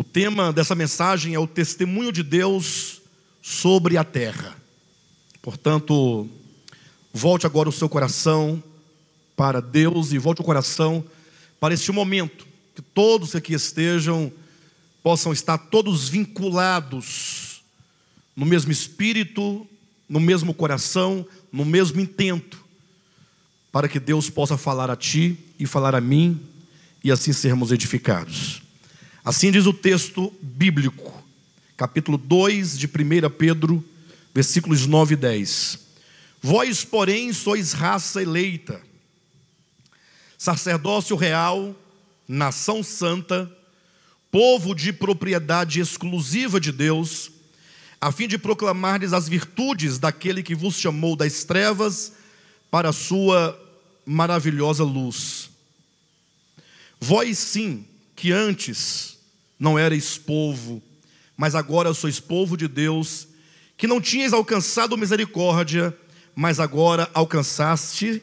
O tema dessa mensagem é o testemunho de Deus sobre a terra. Portanto, volte agora o seu coração para Deus e volte o coração para este momento, que todos que aqui estejam possam estar todos vinculados no mesmo espírito, no mesmo coração, no mesmo intento, para que Deus possa falar a ti e falar a mim e assim sermos edificados. Assim diz o texto bíblico, capítulo 2 de 1 Pedro, versículos 9 e 10. Vós, porém, sois raça eleita, sacerdócio real, nação santa, povo de propriedade exclusiva de Deus, a fim de proclamardes as virtudes daquele que vos chamou das trevas para a sua maravilhosa luz. Vós sim, que antes não erais povo, mas agora sois povo de Deus, que não tinhas alcançado misericórdia, mas agora alcançaste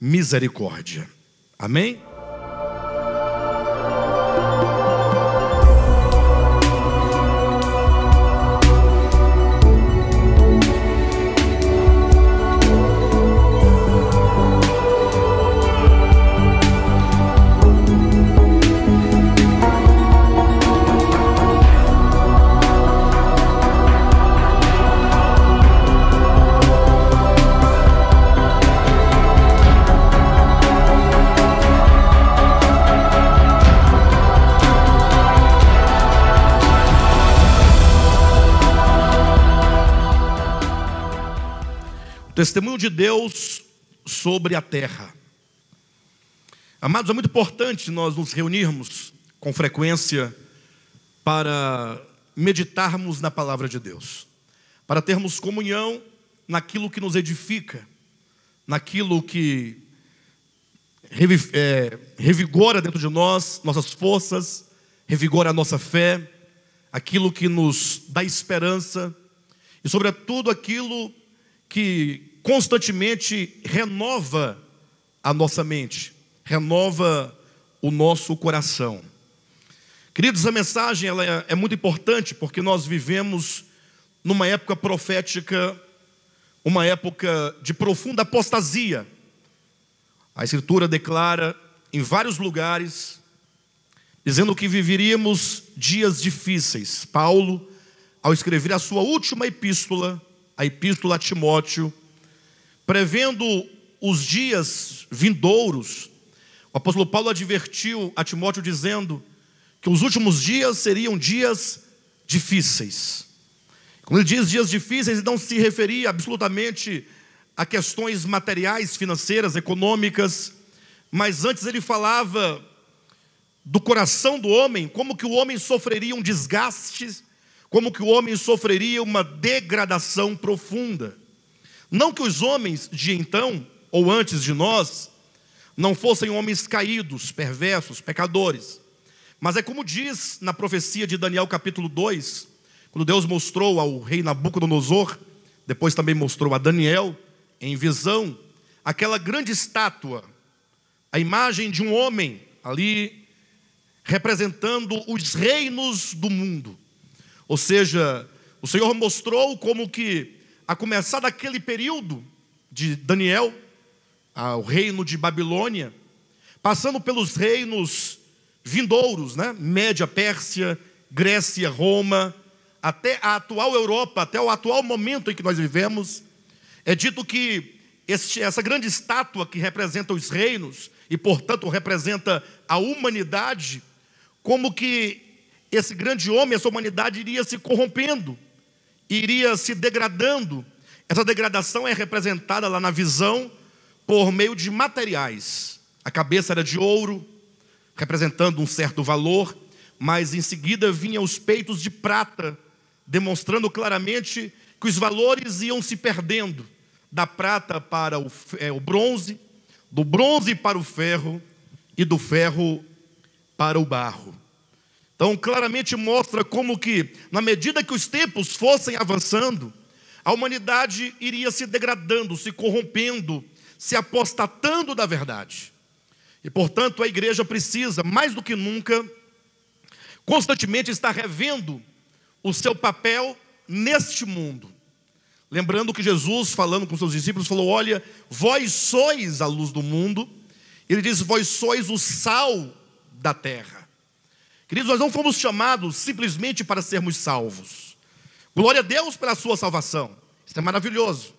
misericórdia. Amém? Testemunho de Deus sobre a terra. Amados, é muito importante nós nos reunirmos com frequência para meditarmos na palavra de Deus, para termos comunhão naquilo que nos edifica, naquilo que é, revigora dentro de nós nossas forças, revigora a nossa fé, aquilo que nos dá esperança e, sobretudo, aquilo que constantemente renova a nossa mente, renova o nosso coração. Queridos, a mensagem ela é, é muito importante porque nós vivemos numa época profética, uma época de profunda apostasia. A Escritura declara em vários lugares, dizendo que viveríamos dias difíceis. Paulo, ao escrever a sua última epístola, a epístola a Timóteo, prevendo os dias vindouros, o apóstolo Paulo advertiu a Timóteo dizendo que os últimos dias seriam dias difíceis. Quando ele diz dias difíceis, ele não se referia absolutamente a questões materiais, financeiras, econômicas, mas antes ele falava do coração do homem, como que o homem sofreria um desgaste, como que o homem sofreria uma degradação profunda. Não que os homens de então, ou antes de nós, não fossem homens caídos, perversos, pecadores. Mas é como diz na profecia de Daniel capítulo 2, quando Deus mostrou ao rei Nabucodonosor, depois também mostrou a Daniel, em visão, aquela grande estátua, a imagem de um homem ali representando os reinos do mundo. Ou seja, o Senhor mostrou como que a começar daquele período de Daniel, ao reino de Babilônia, passando pelos reinos vindouros, né? Média Pérsia, Grécia, Roma, até a atual Europa, até o atual momento em que nós vivemos, é dito que este, essa grande estátua que representa os reinos e, portanto, representa a humanidade, como que esse grande homem, essa humanidade iria se corrompendo iria se degradando. Essa degradação é representada lá na visão por meio de materiais. A cabeça era de ouro, representando um certo valor, mas em seguida vinha os peitos de prata, demonstrando claramente que os valores iam se perdendo, da prata para o, é, o bronze, do bronze para o ferro e do ferro para o barro. Então, claramente mostra como que, na medida que os tempos fossem avançando, a humanidade iria se degradando, se corrompendo, se apostatando da verdade. E, portanto, a igreja precisa, mais do que nunca, constantemente estar revendo o seu papel neste mundo. Lembrando que Jesus, falando com seus discípulos, falou: Olha, vós sois a luz do mundo. Ele diz: Vós sois o sal da terra. Queridos, nós não fomos chamados simplesmente para sermos salvos. Glória a Deus pela sua salvação. Isso é maravilhoso.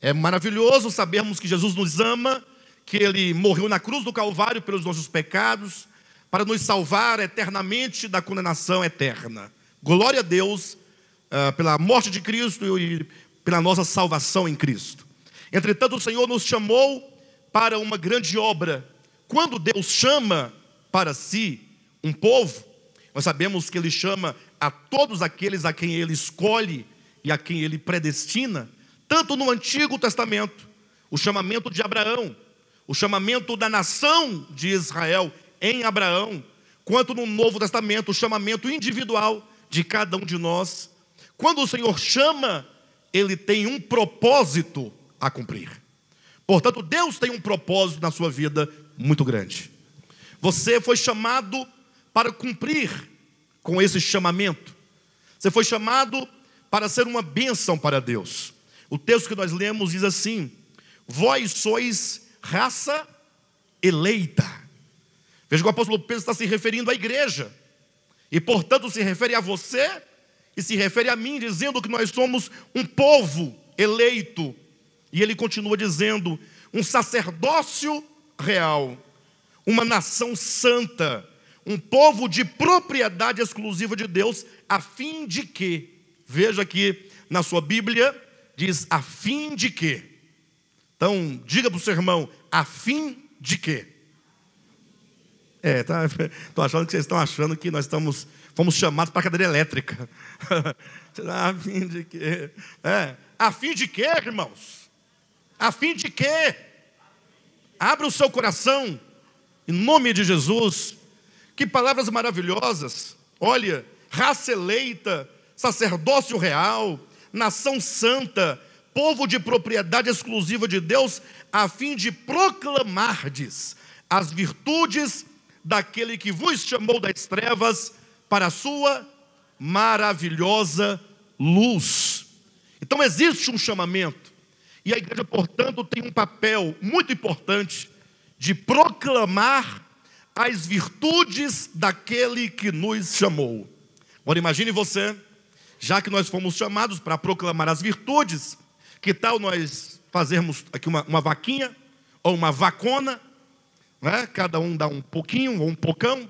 É maravilhoso sabermos que Jesus nos ama, que ele morreu na cruz do Calvário pelos nossos pecados, para nos salvar eternamente da condenação eterna. Glória a Deus uh, pela morte de Cristo e pela nossa salvação em Cristo. Entretanto, o Senhor nos chamou para uma grande obra. Quando Deus chama para si, um povo, nós sabemos que ele chama a todos aqueles a quem ele escolhe e a quem ele predestina, tanto no Antigo Testamento, o chamamento de Abraão, o chamamento da nação de Israel em Abraão, quanto no Novo Testamento, o chamamento individual de cada um de nós. Quando o Senhor chama, ele tem um propósito a cumprir. Portanto, Deus tem um propósito na sua vida muito grande. Você foi chamado para cumprir com esse chamamento. Você foi chamado para ser uma bênção para Deus. O texto que nós lemos diz assim: Vós sois raça eleita. Veja que o apóstolo Pedro está se referindo à igreja, e portanto se refere a você e se refere a mim, dizendo que nós somos um povo eleito. E ele continua dizendo: um sacerdócio real, uma nação santa um povo de propriedade exclusiva de Deus, a fim de que, veja aqui na sua Bíblia, diz a fim de que. Então, diga para o seu irmão, a fim de que? É, tá, tô achando que vocês estão achando que nós estamos, fomos chamados para cadeira elétrica. a fim de que? É, a fim de que, irmãos? A fim de que? Abra o seu coração, em nome de Jesus, que palavras maravilhosas. Olha, raça eleita, sacerdócio real, nação santa, povo de propriedade exclusiva de Deus, a fim de proclamardes as virtudes daquele que vos chamou das trevas para a sua maravilhosa luz. Então existe um chamamento. E a igreja, portanto, tem um papel muito importante de proclamar as virtudes daquele que nos chamou. Agora imagine você, já que nós fomos chamados para proclamar as virtudes, que tal nós fazermos aqui uma, uma vaquinha ou uma vacona, né? cada um dá um pouquinho ou um pocão.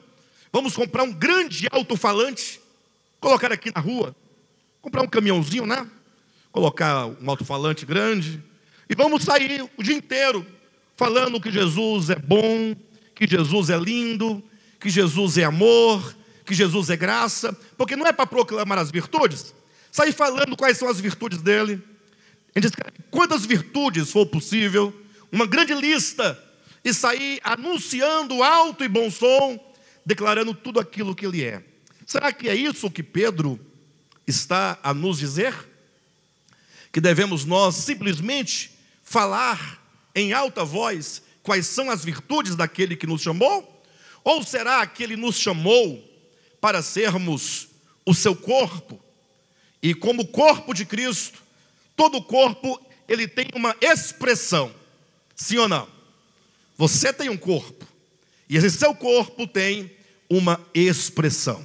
Vamos comprar um grande alto-falante, colocar aqui na rua, comprar um caminhãozinho, né? Colocar um alto-falante grande, e vamos sair o dia inteiro falando que Jesus é bom, que Jesus é lindo, que Jesus é amor, que Jesus é graça, porque não é para proclamar as virtudes, sair falando quais são as virtudes dele. Ele diz, quantas virtudes for possível, uma grande lista, e sair anunciando alto e bom som, declarando tudo aquilo que ele é. Será que é isso que Pedro está a nos dizer? Que devemos nós simplesmente falar em alta voz quais são as virtudes daquele que nos chamou? Ou será que ele nos chamou para sermos o seu corpo? E como corpo de Cristo, todo corpo ele tem uma expressão. Sim ou não? Você tem um corpo. E esse seu corpo tem uma expressão.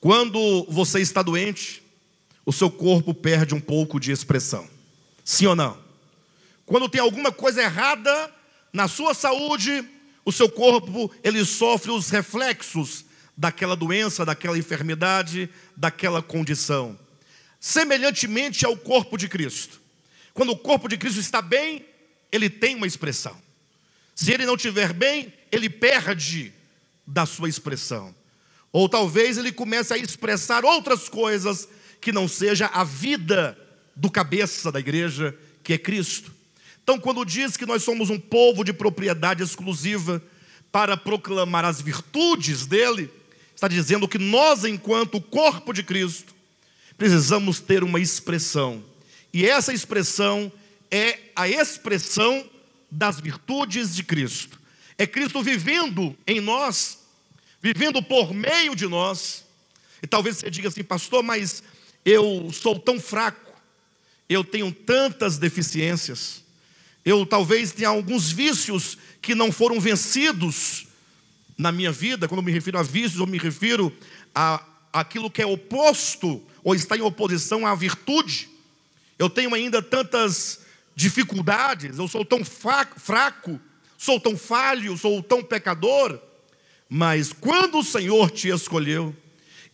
Quando você está doente, o seu corpo perde um pouco de expressão. Sim ou não? Quando tem alguma coisa errada, na sua saúde, o seu corpo ele sofre os reflexos daquela doença, daquela enfermidade, daquela condição. Semelhantemente ao corpo de Cristo. Quando o corpo de Cristo está bem, ele tem uma expressão. Se ele não estiver bem, ele perde da sua expressão. Ou talvez ele comece a expressar outras coisas que não seja a vida do cabeça da igreja, que é Cristo. Então, quando diz que nós somos um povo de propriedade exclusiva para proclamar as virtudes dele, está dizendo que nós, enquanto corpo de Cristo, precisamos ter uma expressão. E essa expressão é a expressão das virtudes de Cristo. É Cristo vivendo em nós, vivendo por meio de nós. E talvez você diga assim, pastor, mas eu sou tão fraco, eu tenho tantas deficiências. Eu talvez tenha alguns vícios que não foram vencidos na minha vida. Quando eu me refiro a vícios, eu me refiro a aquilo que é oposto ou está em oposição à virtude. Eu tenho ainda tantas dificuldades, eu sou tão fraco, sou tão falho, sou tão pecador. Mas quando o Senhor te escolheu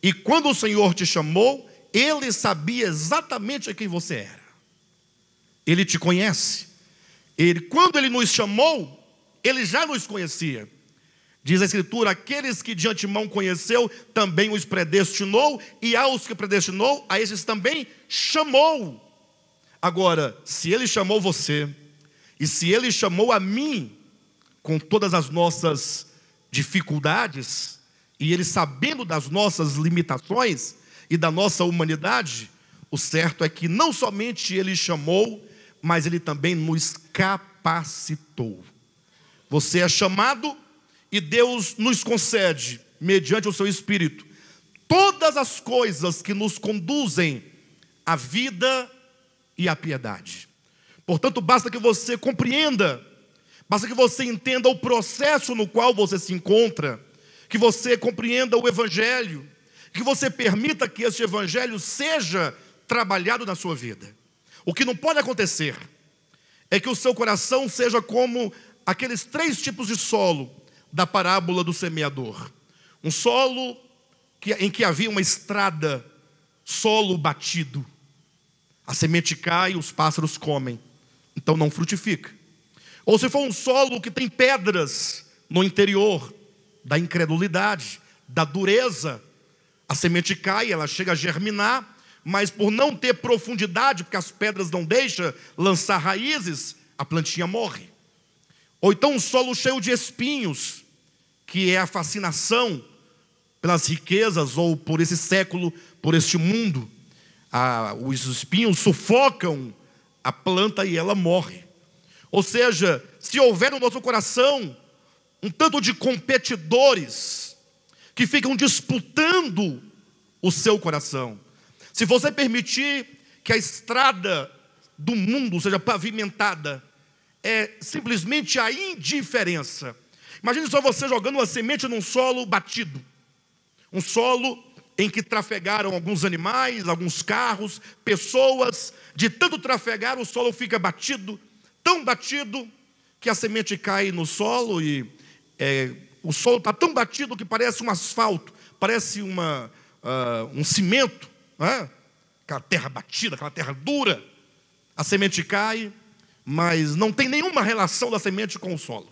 e quando o Senhor te chamou, ele sabia exatamente quem você era. Ele te conhece. Ele, quando ele nos chamou, ele já nos conhecia. Diz a Escritura: aqueles que de antemão conheceu, também os predestinou, e aos que predestinou, a esses também chamou. Agora, se ele chamou você, e se ele chamou a mim, com todas as nossas dificuldades, e ele sabendo das nossas limitações e da nossa humanidade, o certo é que não somente ele chamou, mas ele também nos capacitou. Você é chamado e Deus nos concede, mediante o seu Espírito, todas as coisas que nos conduzem à vida e à piedade. Portanto, basta que você compreenda, basta que você entenda o processo no qual você se encontra, que você compreenda o Evangelho, que você permita que este Evangelho seja trabalhado na sua vida. O que não pode acontecer é que o seu coração seja como aqueles três tipos de solo da parábola do semeador: um solo que, em que havia uma estrada, solo batido. A semente cai, os pássaros comem, então não frutifica. Ou se for um solo que tem pedras no interior, da incredulidade, da dureza, a semente cai, ela chega a germinar, mas por não ter profundidade, porque as pedras não deixam lançar raízes, a plantinha morre. Ou então um solo cheio de espinhos, que é a fascinação pelas riquezas ou por esse século, por este mundo. Ah, os espinhos sufocam a planta e ela morre. Ou seja, se houver no nosso coração um tanto de competidores que ficam disputando o seu coração, se você permitir que a estrada do mundo seja pavimentada, é simplesmente a indiferença. Imagine só você jogando uma semente num solo batido, um solo em que trafegaram alguns animais, alguns carros, pessoas. De tanto trafegar, o solo fica batido, tão batido, que a semente cai no solo e é, o solo está tão batido que parece um asfalto, parece uma, uh, um cimento é? aquela terra batida, aquela terra dura. A semente cai, mas não tem nenhuma relação da semente com o solo.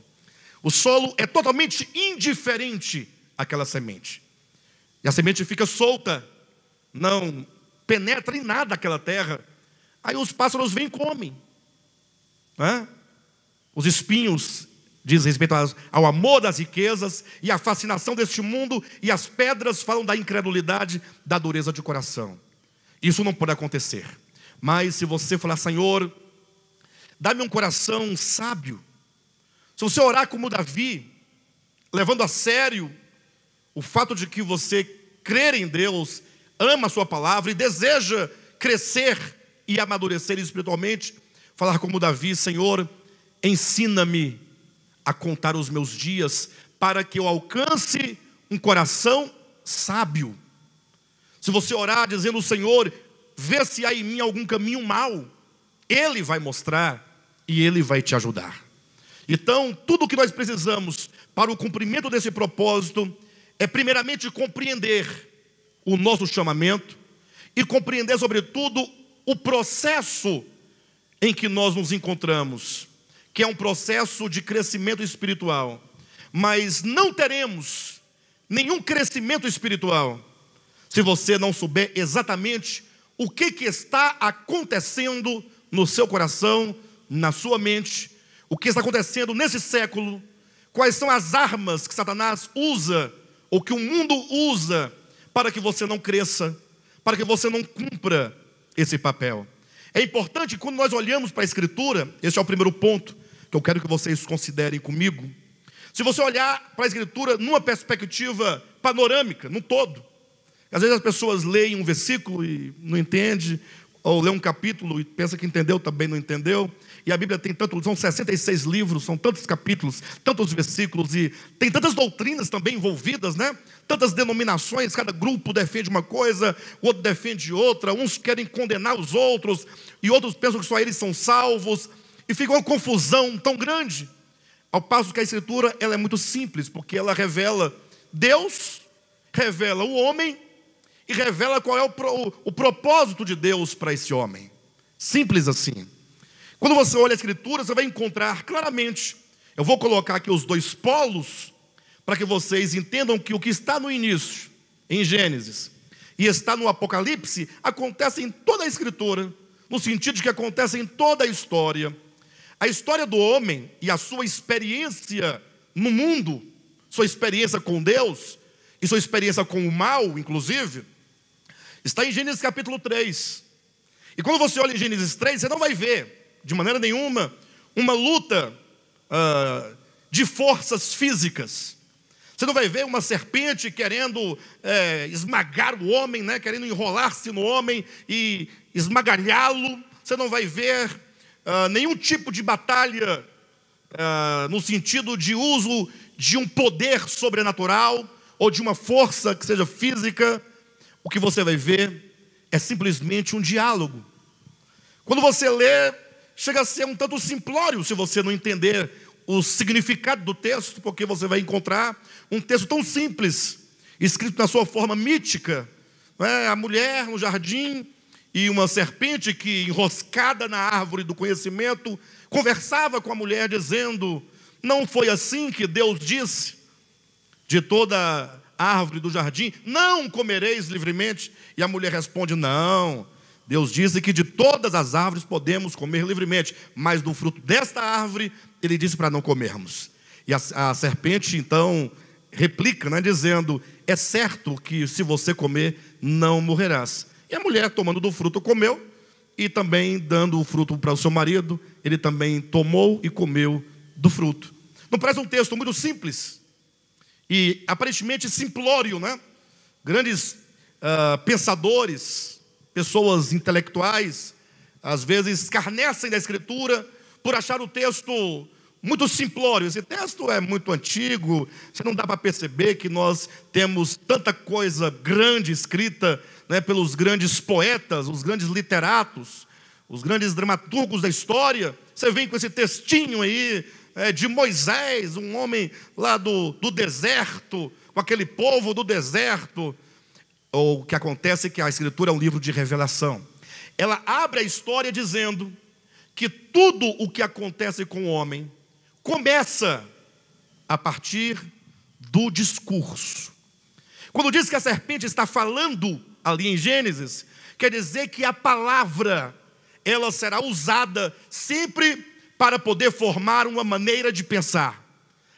O solo é totalmente indiferente àquela semente. E a semente fica solta, não penetra em nada aquela terra. Aí os pássaros vêm e comem. É? Os espinhos diz respeito ao amor das riquezas e à fascinação deste mundo, e as pedras falam da incredulidade, da dureza de coração. Isso não pode acontecer. Mas se você falar, Senhor, dá-me um coração sábio. Se você orar como Davi, levando a sério o fato de que você crer em Deus, ama a sua palavra e deseja crescer e amadurecer espiritualmente, falar como Davi, Senhor, ensina-me a contar os meus dias, para que eu alcance um coração sábio. Se você orar dizendo, Senhor, vê se há em mim algum caminho mau, Ele vai mostrar e Ele vai te ajudar. Então, tudo o que nós precisamos para o cumprimento desse propósito é, primeiramente, compreender o nosso chamamento e compreender, sobretudo, o processo em que nós nos encontramos que é um processo de crescimento espiritual. Mas não teremos nenhum crescimento espiritual se você não souber exatamente o que, que está acontecendo no seu coração, na sua mente, o que está acontecendo nesse século, quais são as armas que Satanás usa, ou que o mundo usa, para que você não cresça, para que você não cumpra esse papel. É importante quando nós olhamos para a Escritura, esse é o primeiro ponto, que eu quero que vocês considerem comigo. Se você olhar para a Escritura numa perspectiva panorâmica, num todo, às vezes as pessoas leem um versículo e não entende, ou lê um capítulo e pensa que entendeu, também não entendeu. E a Bíblia tem tanto, são 66 livros, são tantos capítulos, tantos versículos e tem tantas doutrinas também envolvidas, né? Tantas denominações, cada grupo defende uma coisa, o outro defende outra, uns querem condenar os outros e outros pensam que só eles são salvos. E fica uma confusão tão grande. Ao passo que a Escritura ela é muito simples, porque ela revela Deus, revela o homem e revela qual é o, pro, o propósito de Deus para esse homem. Simples assim. Quando você olha a Escritura, você vai encontrar claramente. Eu vou colocar aqui os dois polos para que vocês entendam que o que está no início, em Gênesis, e está no Apocalipse, acontece em toda a Escritura, no sentido de que acontece em toda a história a história do homem e a sua experiência no mundo, sua experiência com Deus e sua experiência com o mal, inclusive, está em Gênesis capítulo 3. E quando você olha em Gênesis 3, você não vai ver, de maneira nenhuma, uma luta uh, de forças físicas. Você não vai ver uma serpente querendo é, esmagar o homem, né? querendo enrolar-se no homem e esmagalhá-lo. Você não vai ver ah, nenhum tipo de batalha uh, no sentido de uso de um poder sobrenatural ou de uma força que seja física, o que você vai ver é simplesmente um diálogo. Quando você lê, chega a ser um tanto simplório se você não entender o significado do texto, porque você vai encontrar um texto tão simples, escrito na sua forma mítica. É? A mulher no jardim, e uma serpente que, enroscada na árvore do conhecimento, conversava com a mulher, dizendo: Não foi assim que Deus disse de toda árvore do jardim, não comereis livremente? E a mulher responde: Não. Deus disse que de todas as árvores podemos comer livremente, mas do fruto desta árvore, ele disse para não comermos. E a, a serpente, então, replica, né, dizendo: É certo que se você comer, não morrerás. E a mulher, tomando do fruto, comeu, e também dando o fruto para o seu marido, ele também tomou e comeu do fruto. Não parece um texto muito simples e aparentemente simplório, né? Grandes uh, pensadores, pessoas intelectuais, às vezes escarnecem da escritura por achar o texto muito simplório. Esse texto é muito antigo, você não dá para perceber que nós temos tanta coisa grande escrita né, pelos grandes poetas, os grandes literatos, os grandes dramaturgos da história. Você vem com esse textinho aí é, de Moisés, um homem lá do, do deserto, com aquele povo do deserto. Ou o que acontece é que a Escritura é um livro de revelação. Ela abre a história dizendo que tudo o que acontece com o homem começa a partir do discurso. Quando diz que a serpente está falando ali em Gênesis, quer dizer que a palavra ela será usada sempre para poder formar uma maneira de pensar.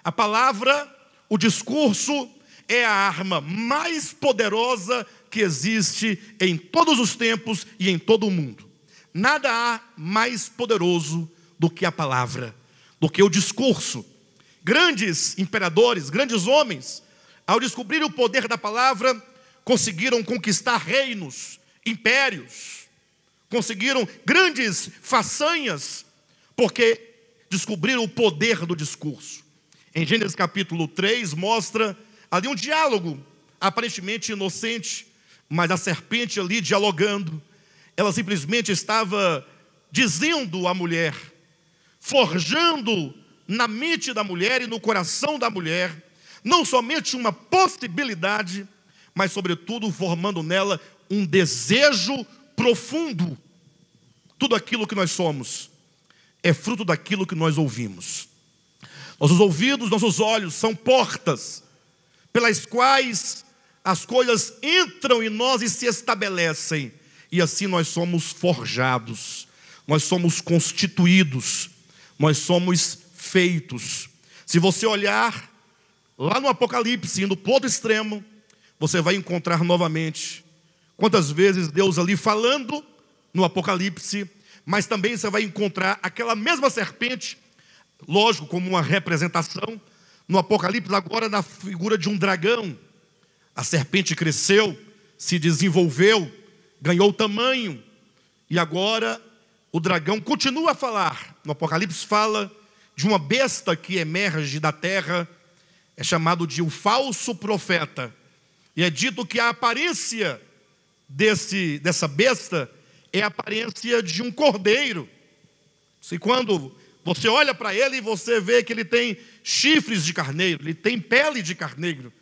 A palavra, o discurso é a arma mais poderosa que existe em todos os tempos e em todo o mundo. Nada há mais poderoso do que a palavra, do que o discurso. Grandes imperadores, grandes homens, ao descobrir o poder da palavra, conseguiram conquistar reinos, impérios, conseguiram grandes façanhas, porque descobriram o poder do discurso. Em Gênesis capítulo 3, mostra ali um diálogo aparentemente inocente, mas a serpente ali dialogando, ela simplesmente estava dizendo à mulher, forjando na mente da mulher e no coração da mulher, não somente uma possibilidade, mas, sobretudo, formando nela um desejo profundo. Tudo aquilo que nós somos é fruto daquilo que nós ouvimos. Nossos ouvidos, nossos olhos são portas pelas quais as coisas entram em nós e se estabelecem, e assim nós somos forjados, nós somos constituídos, nós somos feitos. Se você olhar lá no Apocalipse, indo para o outro extremo, você vai encontrar novamente quantas vezes Deus ali falando no Apocalipse, mas também você vai encontrar aquela mesma serpente, lógico, como uma representação, no Apocalipse, agora na figura de um dragão. A serpente cresceu, se desenvolveu, ganhou tamanho, e agora o dragão continua a falar. No Apocalipse fala de uma besta que emerge da terra, é chamado de o falso profeta. E é dito que a aparência desse, dessa besta é a aparência de um cordeiro. Se quando você olha para ele e você vê que ele tem chifres de carneiro, ele tem pele de carneiro,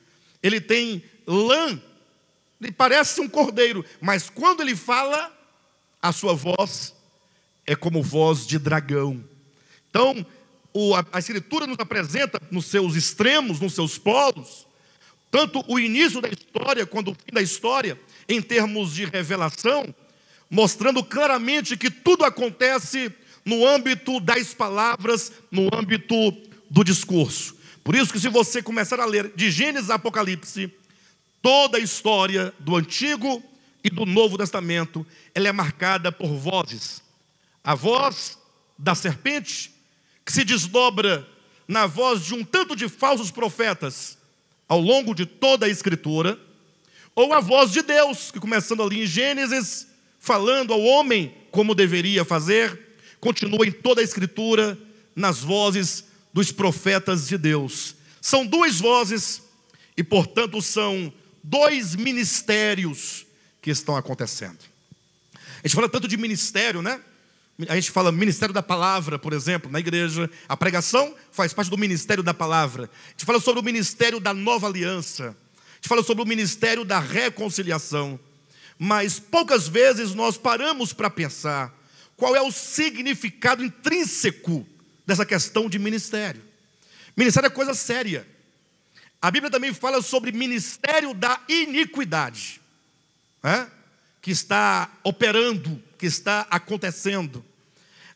ele tem lã, ele parece um cordeiro, mas quando ele fala, a sua voz é como voz de dragão. Então, a, Escritura nos apresenta nos seus extremos, nos seus polos, tanto o início da história quanto o fim da história, em termos de revelação, mostrando claramente que tudo acontece no âmbito das palavras, no âmbito do discurso. Por isso que se você começar a ler de Gênesis a Apocalipse, toda a história do Antigo e do Novo Testamento, ela é marcada por vozes. A voz da serpente, que se desdobra na voz de um tanto de falsos profetas, ao longo de toda a Escritura, ou a voz de Deus, que começando ali em Gênesis, falando ao homem como deveria fazer, continua em toda a Escritura, nas vozes dos profetas de Deus. São duas vozes e, portanto, são dois ministérios que estão acontecendo. A gente fala tanto de ministério, né? A gente fala ministério da palavra, por exemplo, na igreja. A pregação faz parte do ministério da palavra. A gente fala sobre o ministério da nova aliança. A gente fala sobre o ministério da reconciliação. Mas poucas vezes nós paramos para pensar qual é o significado intrínseco dessa questão de ministério. Ministério é coisa séria. A Bíblia também fala sobre ministério da iniquidade, né? que está operando, que está acontecendo.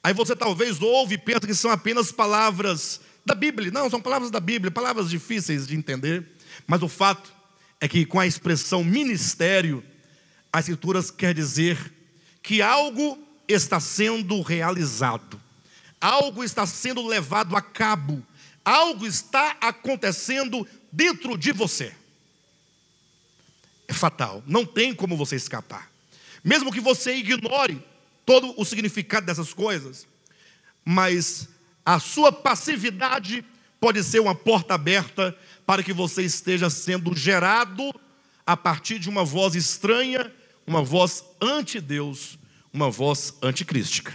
Aí você talvez ouve e pensa que são apenas palavras da Bíblia. Não, são palavras da Bíblia, palavras difíceis de entender. Mas o fato é que com a expressão ministério, as Escrituras quer dizer que algo está sendo realizado, algo está sendo levado a cabo, algo está acontecendo dentro de você. É fatal, não tem como você escapar. Mesmo que você ignore todo o significado dessas coisas, mas a sua passividade pode ser uma porta aberta para que você esteja sendo gerado a partir de uma voz estranha, uma voz anti-Deus, uma voz anticrística.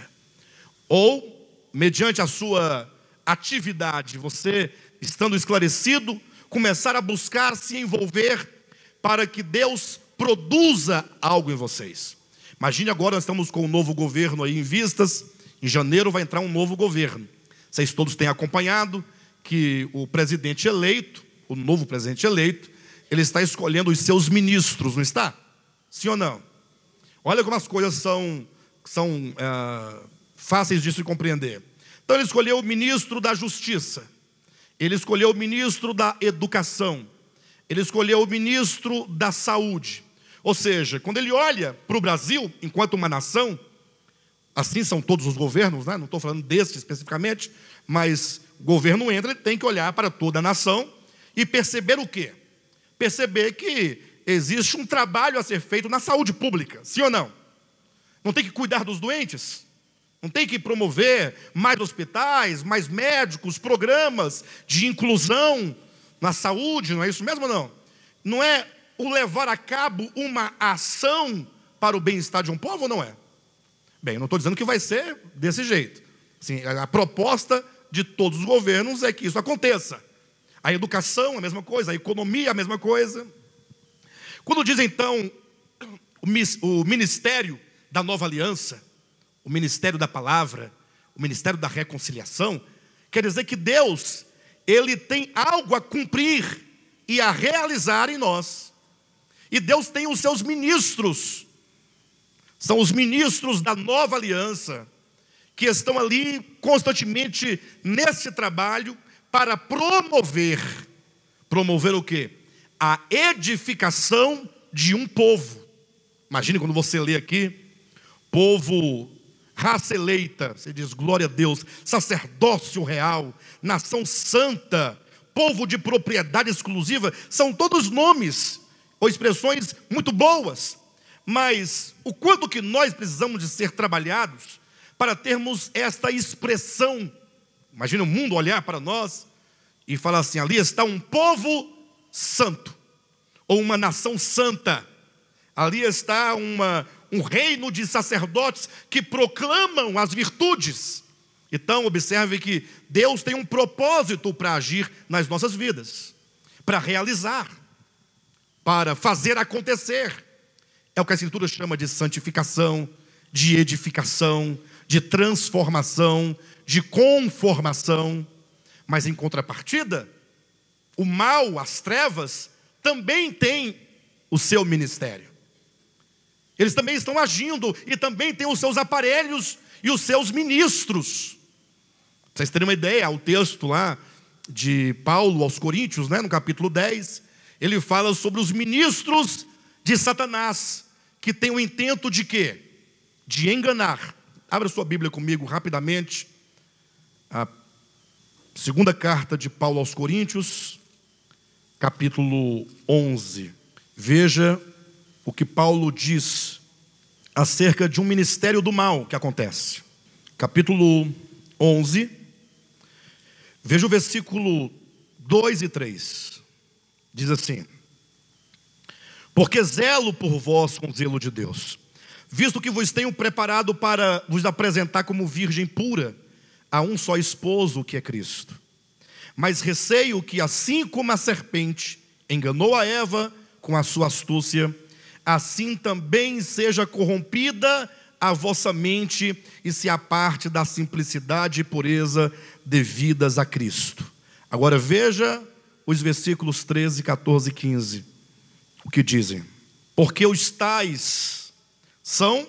Ou, mediante a sua atividade, você estando esclarecido, começar a buscar se envolver para que Deus produza algo em vocês. Imagine agora, nós estamos com um novo governo aí em vistas. Em janeiro vai entrar um novo governo. Vocês todos têm acompanhado que o presidente eleito, o novo presidente eleito, ele está escolhendo os seus ministros, não está? Sim ou não? Olha como as coisas são, são é, fáceis de se compreender. Então ele escolheu o ministro da Justiça, ele escolheu o ministro da Educação, ele escolheu o ministro da Saúde, ou seja, quando ele olha para o Brasil, enquanto uma nação, assim são todos os governos, né? não estou falando deste especificamente, mas o governo entra, ele tem que olhar para toda a nação e perceber o quê? Perceber que existe um trabalho a ser feito na saúde pública, sim ou não? Não tem que cuidar dos doentes? Não tem que promover mais hospitais, mais médicos, programas de inclusão na saúde, não é isso mesmo não? Não é o levar a cabo uma ação para o bem-estar de um povo ou não é? Bem, eu não estou dizendo que vai ser desse jeito. Assim, a proposta de todos os governos é que isso aconteça. A educação, a mesma coisa, a economia, a mesma coisa. Quando diz então o ministério da nova aliança, o ministério da palavra, o ministério da reconciliação, quer dizer que Deus, ele tem algo a cumprir e a realizar em nós. E Deus tem os seus ministros, são os ministros da nova aliança, que estão ali constantemente nesse trabalho para promover promover o quê? A edificação de um povo. Imagine quando você lê aqui, povo raça eleita, você diz glória a Deus, sacerdócio real, nação santa, povo de propriedade exclusiva, são todos nomes ou expressões muito boas, mas o quanto que nós precisamos de ser trabalhados para termos esta expressão. Imagina o mundo olhar para nós e falar assim: ali está um povo santo, ou uma nação santa, ali está uma, um reino de sacerdotes que proclamam as virtudes. Então, observe que Deus tem um propósito para agir nas nossas vidas, para realizar para fazer acontecer. É o que a Escritura chama de santificação, de edificação, de transformação, de conformação. Mas em contrapartida, o mal, as trevas, também tem o seu ministério. Eles também estão agindo e também têm os seus aparelhos e os seus ministros. Pra vocês terem uma ideia, o texto lá de Paulo aos Coríntios, né, no capítulo 10, ele fala sobre os ministros de Satanás, que tem o intento de quê? De enganar. Abra sua Bíblia comigo rapidamente. A segunda carta de Paulo aos Coríntios, capítulo 11. Veja o que Paulo diz acerca de um ministério do mal que acontece. Capítulo 11. Veja o versículo 2 e 3. Diz assim: Porque zelo por vós com zelo de Deus, visto que vos tenho preparado para vos apresentar como virgem pura a um só esposo que é Cristo. Mas receio que, assim como a serpente enganou a Eva com a sua astúcia, assim também seja corrompida a vossa mente e se aparte da simplicidade e pureza devidas a Cristo. Agora veja os versículos 13, 14 e 15. O que dizem? Porque os tais são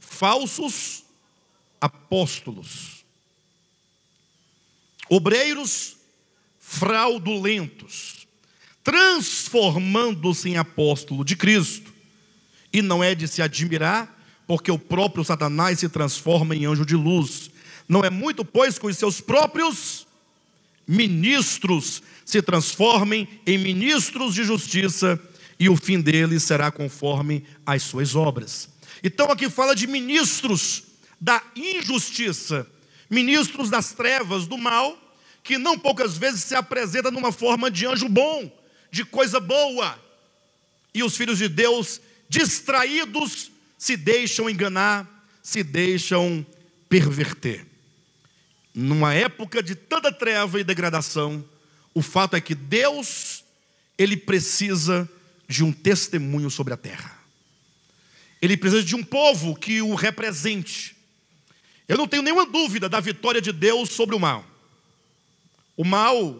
falsos apóstolos, obreiros fraudulentos, transformando-se em apóstolo de Cristo. E não é de se admirar, porque o próprio Satanás se transforma em anjo de luz. Não é muito, pois, com os seus próprios ministros se transformem em ministros de justiça, e o fim deles será conforme as suas obras. Então, aqui fala de ministros da injustiça, ministros das trevas, do mal, que não poucas vezes se apresenta numa forma de anjo bom, de coisa boa. E os filhos de Deus, distraídos, se deixam enganar, se deixam perverter. Numa época de tanta treva e degradação, o fato é que Deus, ele precisa de um testemunho sobre a terra. Ele precisa de um povo que o represente. Eu não tenho nenhuma dúvida da vitória de Deus sobre o mal. O mal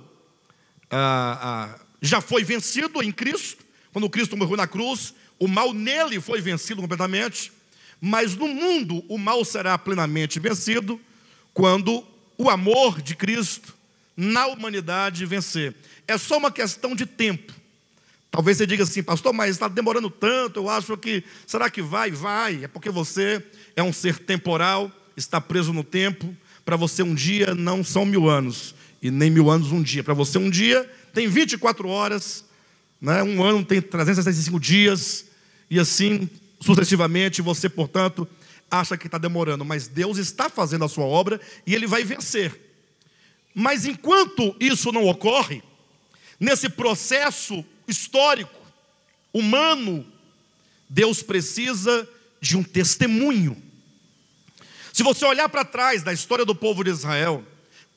ah, ah, já foi vencido em Cristo, quando Cristo morreu na cruz, o mal nele foi vencido completamente, mas no mundo o mal será plenamente vencido quando o amor de Cristo na humanidade vencer. É só uma questão de tempo. Talvez você diga assim, pastor, mas está demorando tanto, eu acho que. Será que vai? Vai. É porque você é um ser temporal, está preso no tempo. Para você, um dia não são mil anos, e nem mil anos um dia. Para você, um dia tem 24 horas, né? um ano tem 365 dias, e assim sucessivamente. Você, portanto, acha que está demorando, mas Deus está fazendo a sua obra e ele vai vencer. Mas enquanto isso não ocorre, nesse processo histórico, humano, Deus precisa de um testemunho. Se você olhar para trás da história do povo de Israel,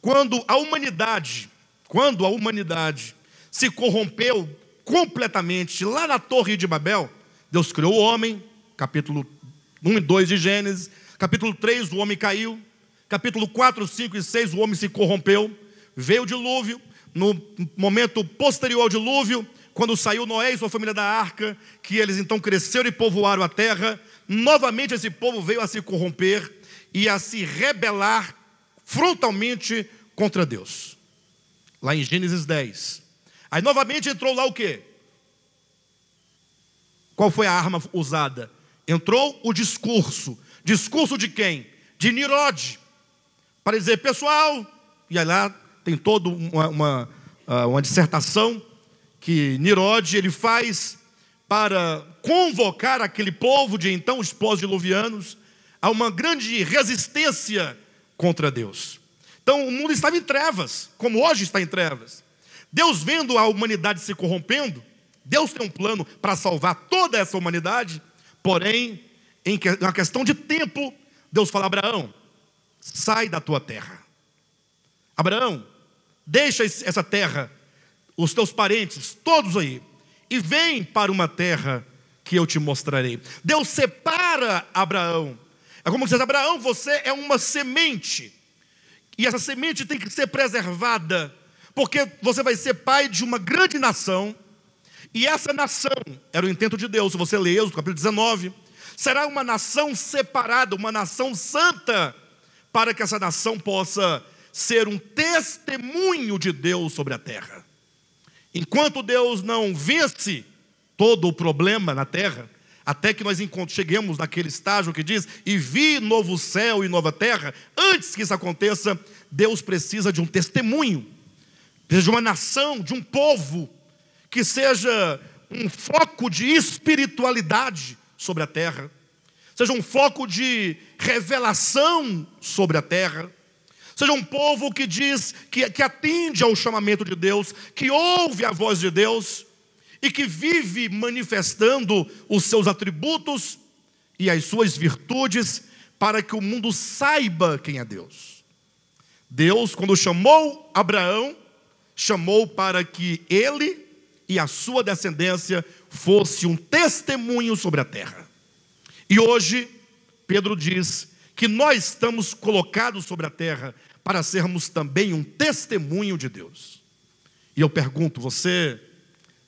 quando a humanidade, quando a humanidade se corrompeu completamente lá na Torre de Babel, Deus criou o homem, capítulo 1 e 2 de Gênesis, capítulo 3, o homem caiu, capítulo 4, 5 e 6, o homem se corrompeu, veio o dilúvio, no momento posterior ao dilúvio, quando saiu Noé e sua família da arca, que eles então cresceram e povoaram a terra, novamente esse povo veio a se corromper e a se rebelar frontalmente contra Deus. Lá em Gênesis 10. Aí novamente entrou lá o quê? Qual foi a arma usada? Entrou o discurso. Discurso de quem? De Nirod, para dizer, pessoal, e aí lá tem toda uma, uma, ah, uma dissertação que Nirode ele faz para convocar aquele povo de então, os pós-diluvianos, a uma grande resistência contra Deus. Então o mundo estava em trevas, como hoje está em trevas. Deus vendo a humanidade se corrompendo, Deus tem um plano para salvar toda essa humanidade, porém, em uma questão de tempo, Deus fala: Abraão, sai da tua terra. Abraão, deixa essa terra, os teus parentes, todos aí, e vem para uma terra que eu te mostrarei. Deus separa Abraão. É como diz Abraão, você é uma semente. E essa semente tem que ser preservada, porque você vai ser pai de uma grande nação. E essa nação, era o intento de Deus, se você lê Êxodo, capítulo 19, será uma nação separada, uma nação santa, para que essa nação possa ser um testemunho de Deus sobre a terra. Enquanto Deus não vence todo o problema na terra, até que nós cheguemos naquele estágio que diz: e vi novo céu e nova terra, antes que isso aconteça, Deus precisa de um testemunho, precisa de uma nação, de um povo, que seja um foco de espiritualidade sobre a terra seja um foco de revelação sobre a terra, seja um povo que diz, que, que atende ao chamamento de Deus, que ouve a voz de Deus e que vive manifestando os seus atributos e as suas virtudes para que o mundo saiba quem é Deus. Deus, quando chamou Abraão, chamou para que ele e a sua descendência fosse um testemunho sobre a terra. E hoje, Pedro diz que nós estamos colocados sobre a terra para sermos também um testemunho de Deus. E eu pergunto, você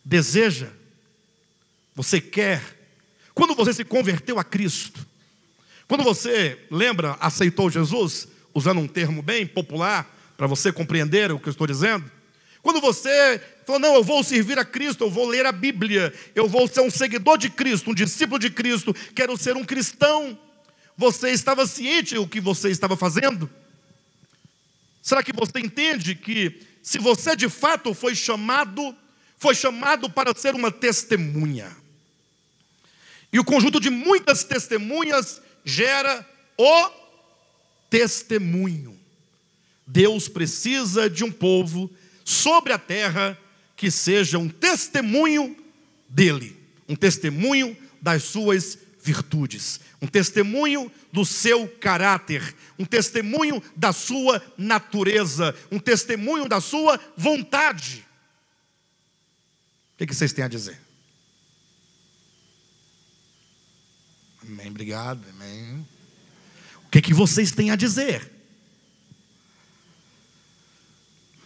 deseja? Você quer? Quando você se converteu a Cristo, quando você, lembra, aceitou Jesus, usando um termo bem popular, para você compreender o que eu estou dizendo, quando você falou, não, eu vou servir a Cristo, eu vou ler a Bíblia, eu vou ser um seguidor de Cristo, um discípulo de Cristo, quero ser um cristão. Você estava ciente do que você estava fazendo? Será que você entende que se você de fato foi chamado, foi chamado para ser uma testemunha? E o conjunto de muitas testemunhas gera o testemunho. Deus precisa de um povo sobre a terra que seja um testemunho dele, um testemunho das suas virtudes, um testemunho do seu caráter, um testemunho da sua natureza, um testemunho da sua vontade. O que vocês têm a dizer? Amém, obrigado, amém. O que, que vocês têm a dizer?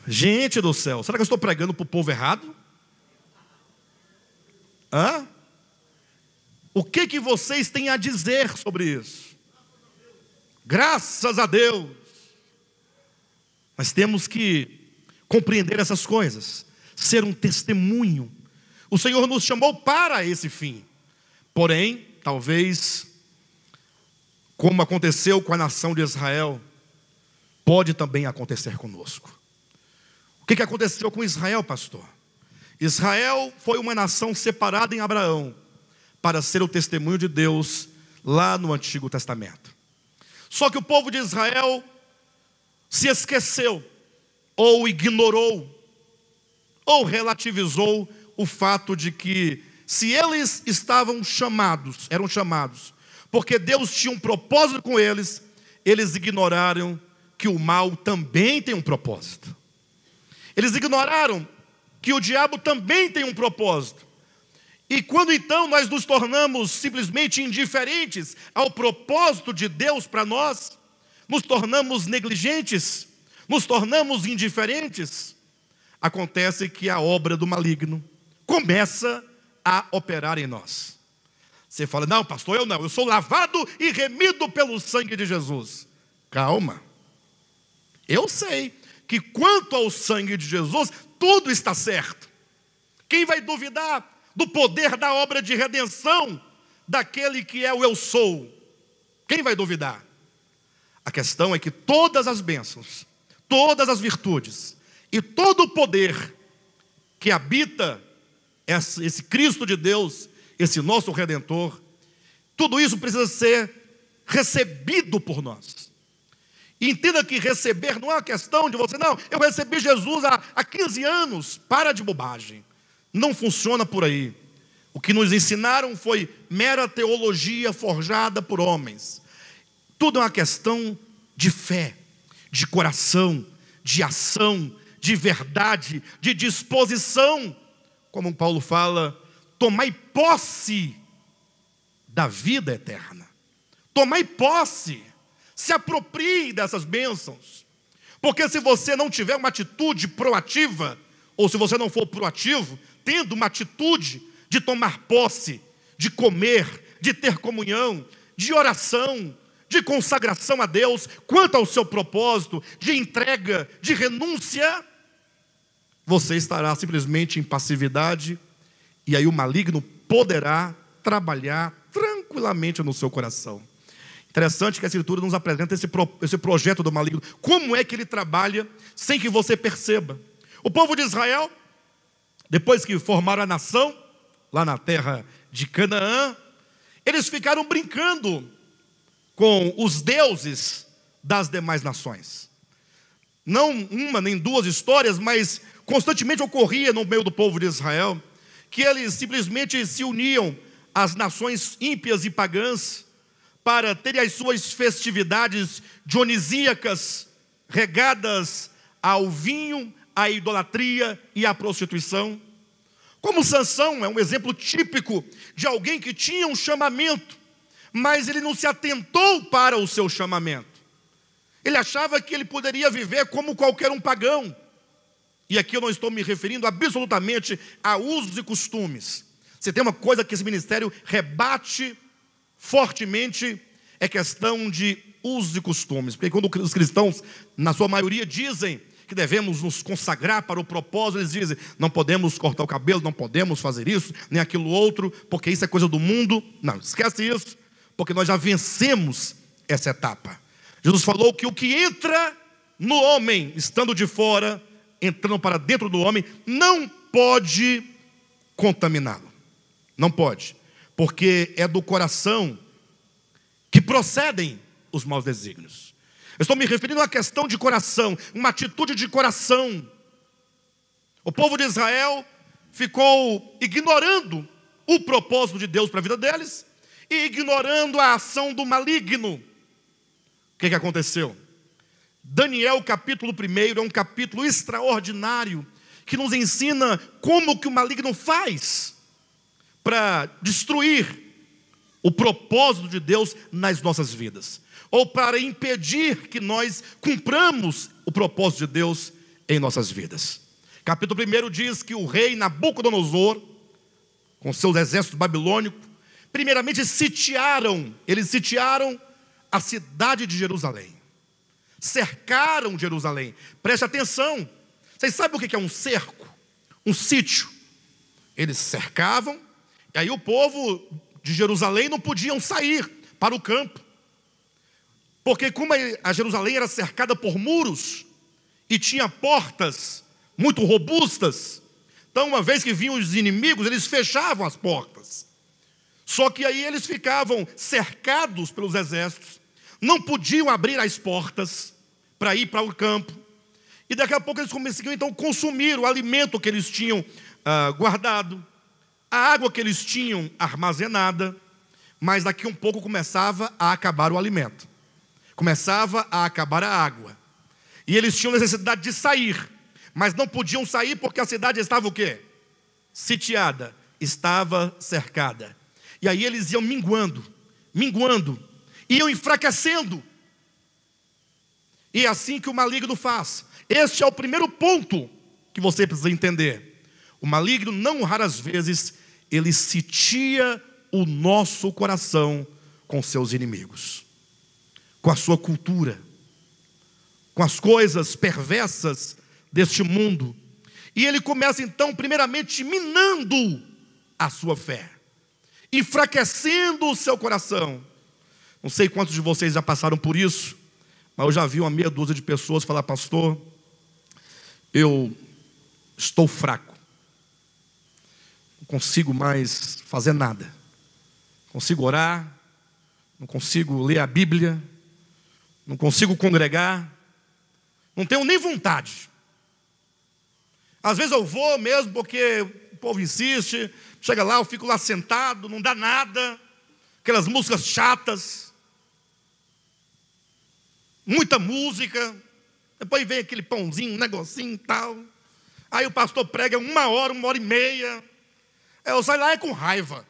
Gente do céu, será que eu estou pregando para o povo errado? Hã? O que, que vocês têm a dizer sobre isso? Graças a Deus. Mas temos que compreender essas coisas, ser um testemunho. O Senhor nos chamou para esse fim. Porém, talvez, como aconteceu com a nação de Israel, pode também acontecer conosco. O que, aconteceu com Israel, pastor? Israel foi uma nação separada em Abraão para ser o testemunho de Deus lá no Antigo Testamento. Só que o povo de Israel se esqueceu, ou ignorou, ou relativizou o fato de que se eles estavam chamados, eram chamados, porque Deus tinha um propósito com eles, eles ignoraram que o mal também tem um propósito. Eles ignoraram que o diabo também tem um propósito. E quando então nós nos tornamos simplesmente indiferentes ao propósito de Deus para nós, nos tornamos negligentes, nos tornamos indiferentes, acontece que a obra do maligno começa a operar em nós. Você fala, não, pastor, eu não, eu sou lavado e remido pelo sangue de Jesus. Calma, eu sei que quanto ao sangue de Jesus, tudo está certo. Quem vai duvidar do poder da obra de redenção daquele que é o eu sou? Quem vai duvidar? A questão é que todas as bênçãos, todas as virtudes e todo o poder que habita esse Cristo de Deus, esse nosso redentor, tudo isso precisa ser recebido por nós entenda que receber não é uma questão de você, não, eu recebi Jesus há, há 15 anos, para de bobagem. Não funciona por aí. O que nos ensinaram foi mera teologia forjada por homens. Tudo é uma questão de fé, de coração, de ação, de verdade, de disposição. Como Paulo fala, tomai posse da vida eterna. Tomai posse se aproprie dessas bênçãos. Porque se você não tiver uma atitude proativa, ou se você não for proativo, tendo uma atitude de tomar posse, de comer, de ter comunhão, de oração, de consagração a Deus, quanto ao seu propósito, de entrega, de renúncia, você estará simplesmente em passividade, e aí o maligno poderá trabalhar tranquilamente no seu coração. Interessante que a Escritura nos apresenta esse, pro, esse projeto do maligno. Como é que ele trabalha sem que você perceba? O povo de Israel, depois que formaram a nação, lá na terra de Canaã, eles ficaram brincando com os deuses das demais nações. Não uma nem duas histórias, mas constantemente ocorria no meio do povo de Israel que eles simplesmente se uniam às nações ímpias e pagãs para ter as suas festividades dionisíacas regadas ao vinho, à idolatria e à prostituição. Como Sansão é um exemplo típico de alguém que tinha um chamamento, mas ele não se atentou para o seu chamamento. Ele achava que ele poderia viver como qualquer um pagão. E aqui eu não estou me referindo absolutamente a usos e costumes. Você tem uma coisa que esse ministério rebate fortemente é questão de usos e costumes. Porque quando os cristãos, na sua maioria, dizem que devemos nos consagrar para o propósito, eles dizem: não podemos cortar o cabelo, não podemos fazer isso, nem aquilo outro, porque isso é coisa do mundo. Não, esquece isso, porque nós já vencemos essa etapa. Jesus falou que o que entra no homem, estando de fora, entrando para dentro do homem, não pode contaminá-lo. Não pode porque é do coração que procedem os maus desígnios. Eu estou me referindo a uma questão de coração, uma atitude de coração. O povo de Israel ficou ignorando o propósito de Deus para a vida deles e ignorando a ação do maligno. O que, que aconteceu? Daniel, capítulo 1, é um capítulo extraordinário que nos ensina como que o maligno faz para destruir o propósito de Deus nas nossas vidas, ou para impedir que nós cumpramos o propósito de Deus em nossas vidas. Capítulo 1 diz que o rei Nabucodonosor, com seus exércitos babilônicos, primeiramente sitiaram, eles sitiaram a cidade de Jerusalém, cercaram Jerusalém. Preste atenção, vocês sabem o que é um cerco? Um sítio. Eles cercavam, e aí o povo de Jerusalém não podiam sair para o campo. Porque como a Jerusalém era cercada por muros e tinha portas muito robustas, então uma vez que vinham os inimigos, eles fechavam as portas. Só que aí eles ficavam cercados pelos exércitos, não podiam abrir as portas para ir para o campo. E daqui a pouco eles conseguiam então consumir o alimento que eles tinham ah, guardado a água que eles tinham armazenada, mas daqui um pouco começava a acabar o alimento, começava a acabar a água. E eles tinham necessidade de sair, mas não podiam sair porque a cidade estava o quê? Sitiada, estava cercada. E aí eles iam minguando, minguando, iam enfraquecendo. E é assim que o maligno faz. Este é o primeiro ponto que você precisa entender. O maligno, não raras vezes, ele sitia o nosso coração com seus inimigos, com a sua cultura, com as coisas perversas deste mundo. E ele começa então, primeiramente, minando a sua fé, enfraquecendo o seu coração. Não sei quantos de vocês já passaram por isso, mas eu já vi uma meia dúzia de pessoas falar, pastor, eu estou fraco não consigo mais fazer nada. Não consigo orar, não consigo ler a Bíblia, não consigo congregar, não tenho nem vontade. Às vezes eu vou mesmo porque o povo insiste, chega lá, eu fico lá sentado, não dá nada, aquelas músicas chatas, muita música, depois vem aquele pãozinho, um negocinho e tal. Aí o pastor prega uma hora, uma hora e meia. É, eu saio lá é com raiva.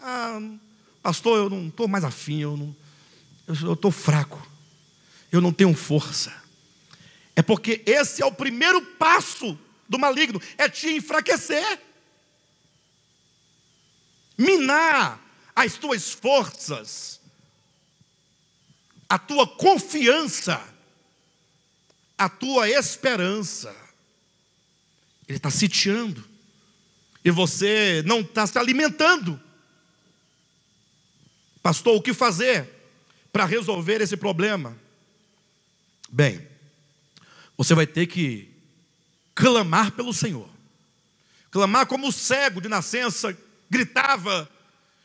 Ah, pastor, eu não estou mais afim, eu não, eu estou fraco, eu não tenho força. É porque esse é o primeiro passo do maligno, é te enfraquecer, minar as tuas forças, a tua confiança, a tua esperança. Ele está sitiando e você não está se alimentando. Pastor, o que fazer para resolver esse problema? Bem, você vai ter que clamar pelo Senhor. Clamar como o cego de nascença gritava: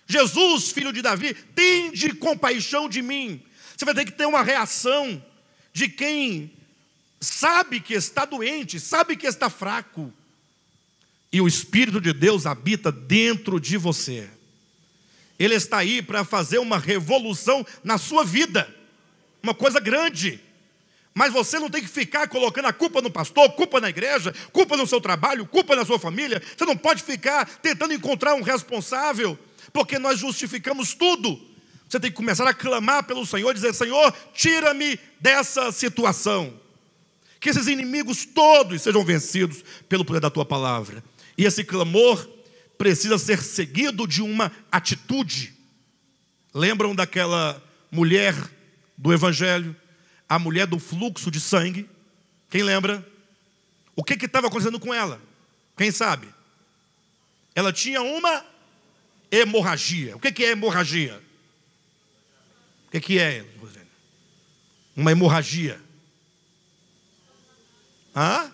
Jesus, filho de Davi, tende compaixão de mim. Você vai ter que ter uma reação de quem sabe que está doente, sabe que está fraco, e o Espírito de Deus habita dentro de você. Ele está aí para fazer uma revolução na sua vida, uma coisa grande. Mas você não tem que ficar colocando a culpa no pastor, culpa na igreja, culpa no seu trabalho, culpa na sua família. Você não pode ficar tentando encontrar um responsável, porque nós justificamos tudo. Você tem que começar a clamar pelo Senhor, dizer: Senhor, tira-me dessa situação. Que esses inimigos todos sejam vencidos pelo poder da tua palavra. E esse clamor precisa ser seguido de uma atitude. Lembram daquela mulher do Evangelho, a mulher do fluxo de sangue? Quem lembra? O que estava acontecendo com ela? Quem sabe? Ela tinha uma hemorragia. O que, que é hemorragia? O que, que é, Rosane? Uma hemorragia. Hã? Ah?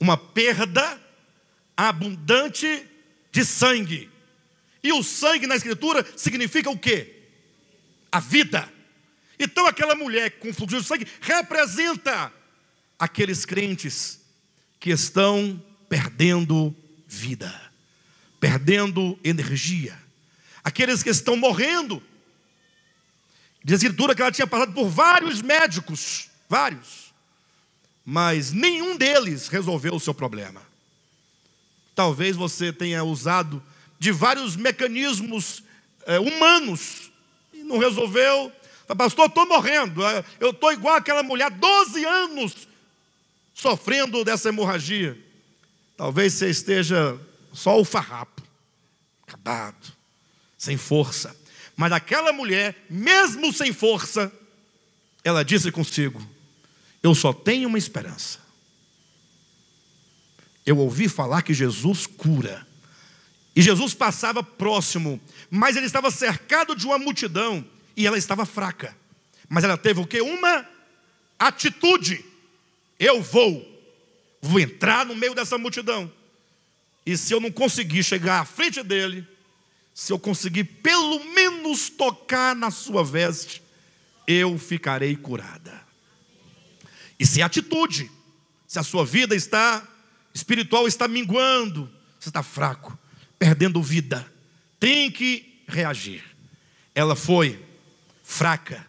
uma perda abundante de sangue. E o sangue na Escritura significa o quê? A vida. Então, aquela mulher com fluxo de sangue representa aqueles crentes que estão perdendo vida, perdendo energia, aqueles que estão morrendo. Diz a Escritura que ela tinha passado por vários médicos, vários mas nenhum deles resolveu o seu problema. Talvez você tenha usado de vários mecanismos é, humanos e não resolveu. Pastor, estou morrendo, é, eu estou igual aquela mulher, 12 anos sofrendo dessa hemorragia. Talvez você esteja só o farrapo, acabado, sem força. Mas aquela mulher, mesmo sem força, ela disse consigo: eu só tenho uma esperança. Eu ouvi falar que Jesus cura. E Jesus passava próximo, mas ele estava cercado de uma multidão e ela estava fraca. Mas ela teve o que? Uma atitude. Eu vou, vou entrar no meio dessa multidão. E se eu não conseguir chegar à frente dele, se eu conseguir pelo menos tocar na sua veste, eu ficarei curada. Isso é atitude. Se a sua vida está espiritual está minguando, você está fraco, perdendo vida, tem que reagir. Ela foi fraca,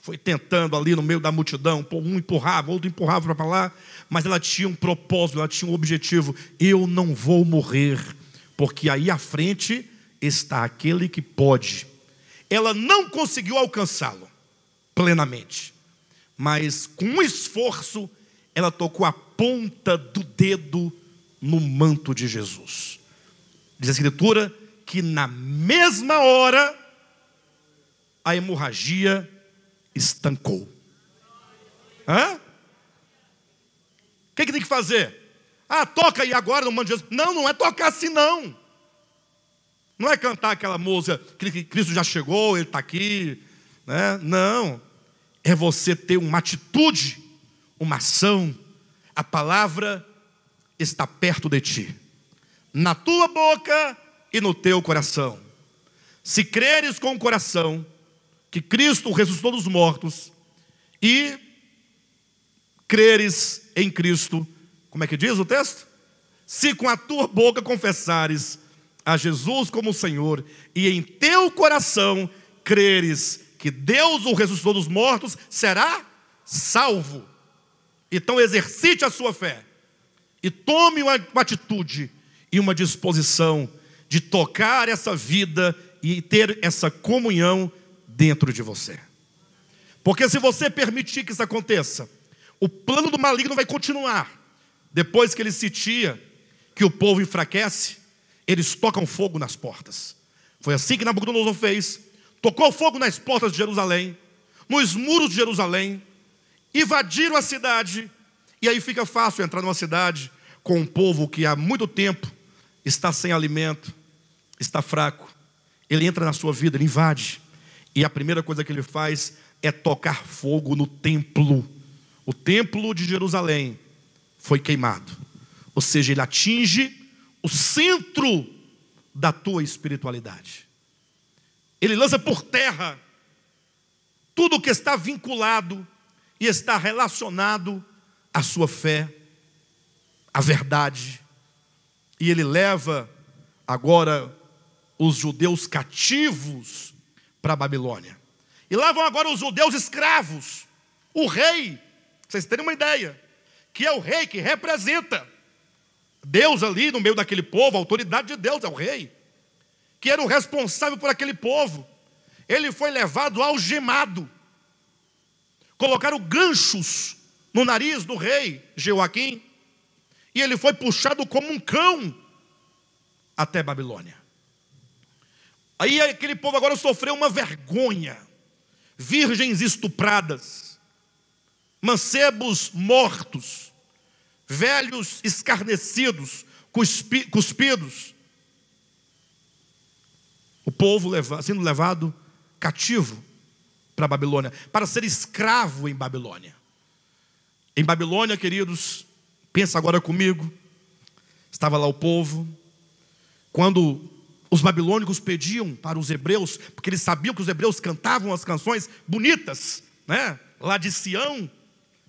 foi tentando ali no meio da multidão, um empurrava, outro empurrava para lá, mas ela tinha um propósito, ela tinha um objetivo: eu não vou morrer, porque aí à frente está aquele que pode. Ela não conseguiu alcançá-lo plenamente mas com um esforço ela tocou a ponta do dedo no manto de Jesus. Diz a Escritura que na mesma hora a hemorragia estancou. Hã? O que, é que tem que fazer? Ah, toca aí agora no manto de Jesus. Não, não é tocar assim não. Não é cantar aquela música, Cristo já chegou, Ele está aqui. Né? Não é você ter uma atitude, uma ação. A palavra está perto de ti, na tua boca e no teu coração. Se creres com o coração que Cristo ressuscitou dos mortos e creres em Cristo, como é que diz o texto? Se com a tua boca confessares a Jesus como Senhor e em teu coração creres que Deus o ressuscitou dos mortos, será salvo. Então exercite a sua fé e tome uma, atitude e uma disposição de tocar essa vida e ter essa comunhão dentro de você. Porque se você permitir que isso aconteça, o plano do maligno vai continuar. Depois que ele sentia que o povo enfraquece, eles tocam fogo nas portas. Foi assim que Nabucodonosor fez tocou fogo nas portas de Jerusalém, nos muros de Jerusalém, invadiram a cidade, e aí fica fácil entrar numa cidade com um povo que há muito tempo está sem alimento, está fraco. Ele entra na sua vida, ele invade, e a primeira coisa que ele faz é tocar fogo no templo. O templo de Jerusalém foi queimado. Ou seja, ele atinge o centro da tua espiritualidade. Ele lança por terra tudo o que está vinculado e está relacionado à sua fé, à verdade. E ele leva agora os judeus cativos para a Babilônia. E lá vão agora os judeus escravos. O rei, vocês terem uma ideia, que é o rei que representa Deus ali no meio daquele povo, a autoridade de Deus é o rei que era o responsável por aquele povo, ele foi levado algemado. Colocaram ganchos no nariz do rei Joaquim, e ele foi puxado como um cão até Babilônia. Aí aquele povo agora sofreu uma vergonha. Virgens estupradas, mancebos mortos, velhos escarnecidos, cuspidos, o povo sendo levado cativo para a Babilônia, para ser escravo em Babilônia. Em Babilônia, queridos, pensa agora comigo, estava lá o povo, quando os babilônicos pediam para os hebreus, porque eles sabiam que os hebreus cantavam as canções bonitas, né? lá de Sião,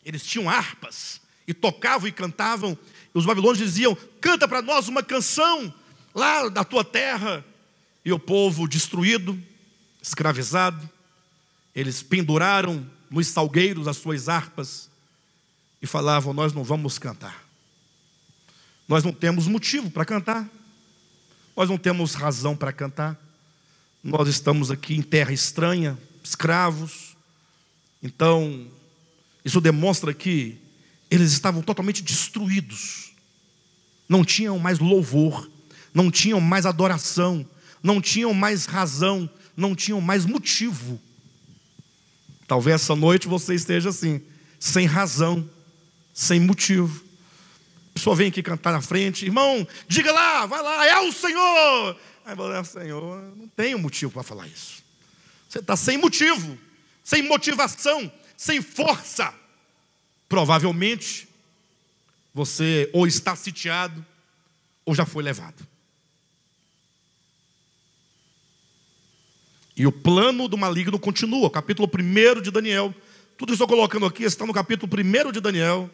eles tinham harpas e tocavam e cantavam. E os babilônios diziam: Canta para nós uma canção lá da tua terra, e o povo destruído, escravizado. Eles penduraram nos salgueiros as suas harpas e falavam: Nós não vamos cantar. Nós não temos motivo para cantar. Nós não temos razão para cantar. Nós estamos aqui em terra estranha, escravos. Então, isso demonstra que eles estavam totalmente destruídos. Não tinham mais louvor, não tinham mais adoração, não tinham mais razão, não tinham mais motivo. Talvez essa noite você esteja assim, sem razão, sem motivo. A pessoa vem aqui cantar na frente, irmão, diga lá, vai lá, é o Senhor. Aí você é Senhor, não tenho motivo para falar isso. Você está sem motivo, sem motivação, sem força. Provavelmente você ou está sitiado ou já foi levado. E o plano do maligno continua. Capítulo 1 de Daniel. Tudo isso eu estou colocando aqui está no capítulo 1 de Daniel.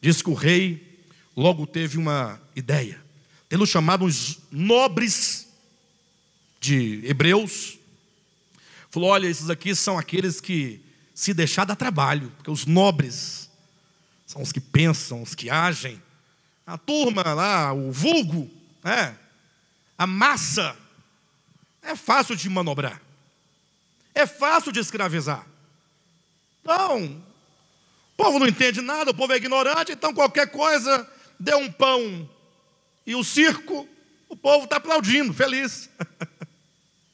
Diz que o rei logo teve uma ideia. Tendo chamado os nobres de hebreus, falou: olha, esses aqui são aqueles que se deixar dá trabalho, porque os nobres são os que pensam, os que agem. A turma lá, o vulgo, né? a massa, é fácil de manobrar. É fácil de escravizar. Não, o povo não entende nada, o povo é ignorante, então qualquer coisa, dê um pão e o um circo, o povo está aplaudindo, feliz.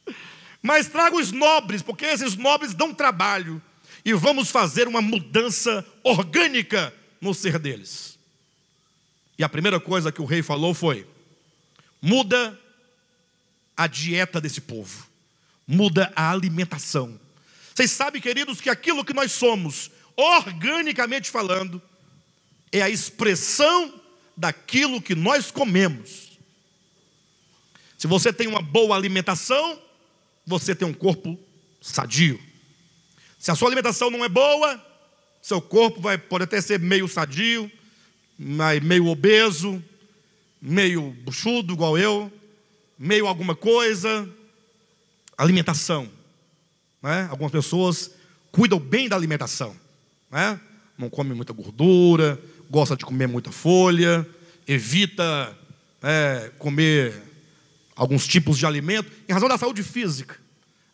Mas traga os nobres, porque esses nobres dão trabalho, e vamos fazer uma mudança orgânica no ser deles. E a primeira coisa que o rei falou foi: muda a dieta desse povo muda a alimentação. Vocês sabem, queridos, que aquilo que nós somos, organicamente falando, é a expressão daquilo que nós comemos. Se você tem uma boa alimentação, você tem um corpo sadio. Se a sua alimentação não é boa, seu corpo vai, pode até ser meio sadio, meio obeso, meio buchudo, igual eu, meio alguma coisa, alimentação. Né? Algumas pessoas cuidam bem da alimentação. Né? Não come muita gordura, gosta de comer muita folha, evita é, comer alguns tipos de alimento, em razão da saúde física.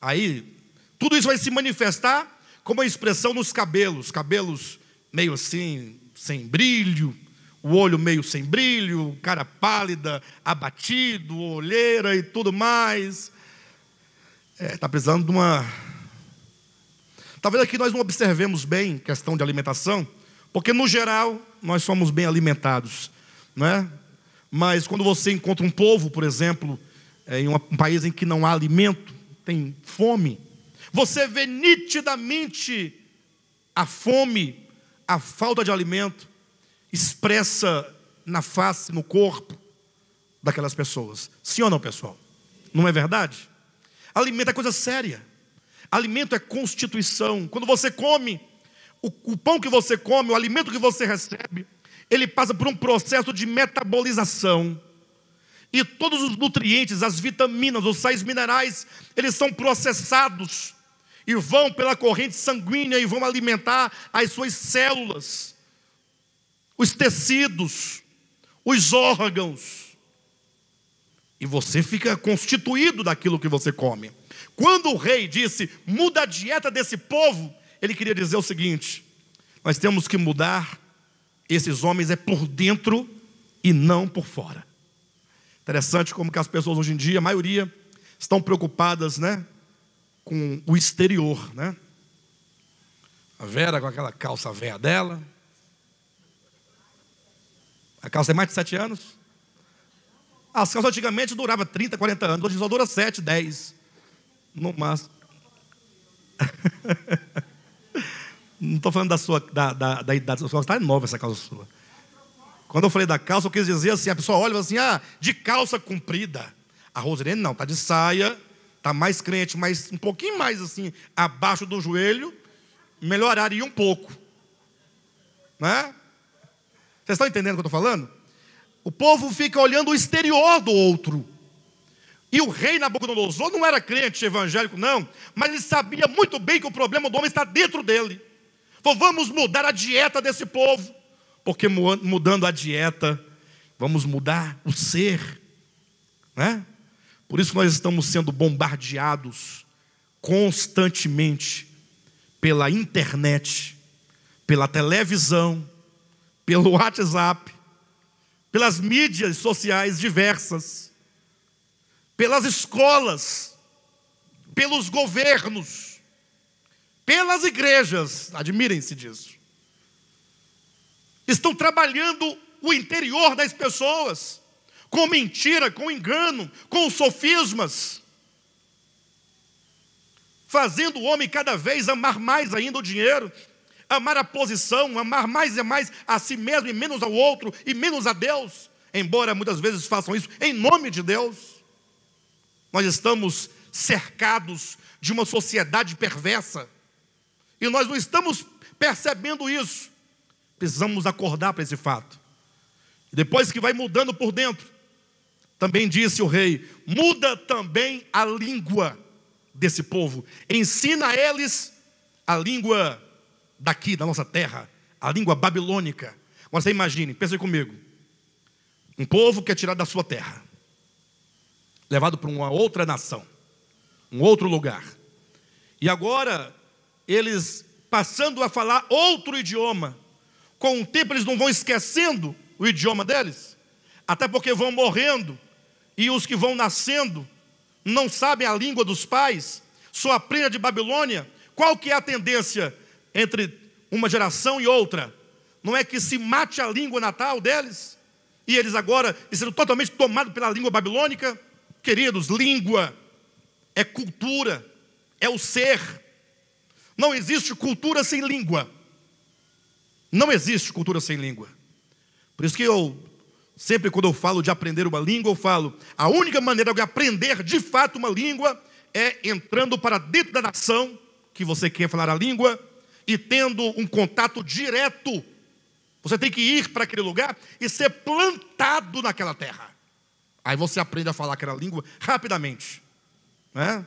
Aí, tudo isso vai se manifestar como a expressão nos cabelos, cabelos meio assim, sem brilho, o olho meio sem brilho, cara pálida, abatido, olheira e tudo mais está é, tá precisando de uma. Talvez aqui nós não observemos bem questão de alimentação, porque no geral nós somos bem alimentados, não é? Mas quando você encontra um povo, por exemplo, é, em um país em que não há alimento, tem fome, você vê nitidamente a fome, a falta de alimento expressa na face, no corpo daquelas pessoas. Sim ou não, pessoal? Não é verdade? Alimento é coisa séria. Alimento é constituição. Quando você come, o, o pão que você come, o alimento que você recebe, ele passa por um processo de metabolização. E todos os nutrientes, as vitaminas, os sais minerais, eles são processados e vão pela corrente sanguínea e vão alimentar as suas células, os tecidos, os órgãos. E você fica constituído daquilo que você come. Quando o rei disse, muda a dieta desse povo, ele queria dizer o seguinte: nós temos que mudar esses homens é por dentro e não por fora. Interessante como que as pessoas hoje em dia, a maioria, estão preocupadas, né, com o exterior, né? A Vera com aquela calça velha dela. A calça tem é mais de sete anos? As calças antigamente duravam 30, 40 anos, hoje só dura 7, 10. No máximo. Não estou falando da sua da, da, da idade, sua está nova essa calça sua. Quando eu falei da calça, eu quis dizer assim, a pessoa olha e fala assim, ah, de calça comprida. A Rosilene não, está de saia, está mais crente, mas um pouquinho mais assim, abaixo do joelho, melhoraria um pouco. Né? Vocês estão entendendo o que eu estou falando? O povo fica olhando o exterior do outro. E o rei Nabucodonosor não era crente evangélico, não, mas ele sabia muito bem que o problema do homem está dentro dele. Então vamos mudar a dieta desse povo, porque mudando a dieta, vamos mudar o ser. Né? Por isso nós estamos sendo bombardeados constantemente pela internet, pela televisão, pelo WhatsApp, pelas mídias sociais diversas, pelas escolas, pelos governos, pelas igrejas, admirem-se disso. Estão trabalhando o interior das pessoas com mentira, com engano, com sofismas, fazendo o homem cada vez amar mais ainda o dinheiro, amar a posição, amar mais e mais a si mesmo e menos ao outro e menos a Deus, embora muitas vezes façam isso em nome de Deus. Nós estamos cercados de uma sociedade perversa e nós não estamos percebendo isso. Precisamos acordar para esse fato. depois que vai mudando por dentro, também disse o rei: muda também a língua desse povo, ensina a eles a língua daqui, da nossa terra, a língua babilônica. Agora você imagine, pense comigo. Um povo que é tirado da sua terra, levado para uma outra nação, um outro lugar. E agora, eles passando a falar outro idioma. Com o tempo, eles não vão esquecendo o idioma deles, até porque vão morrendo, e os que vão nascendo não sabem a língua dos pais, só aprendem de Babilônia. Qual que é a tendência? entre uma geração e outra, não é que se mate a língua natal deles, e eles agora sendo totalmente tomados pela língua babilônica? Queridos, língua é cultura, é o ser. Não existe cultura sem língua. Não existe cultura sem língua. Por isso que eu, sempre quando eu falo de aprender uma língua, eu falo, a única maneira de aprender de fato uma língua é entrando para dentro da nação que você quer falar a língua e tendo um contato direto. Você tem que ir para aquele lugar e ser plantado naquela terra. Aí você aprende a falar aquela língua rapidamente. Né?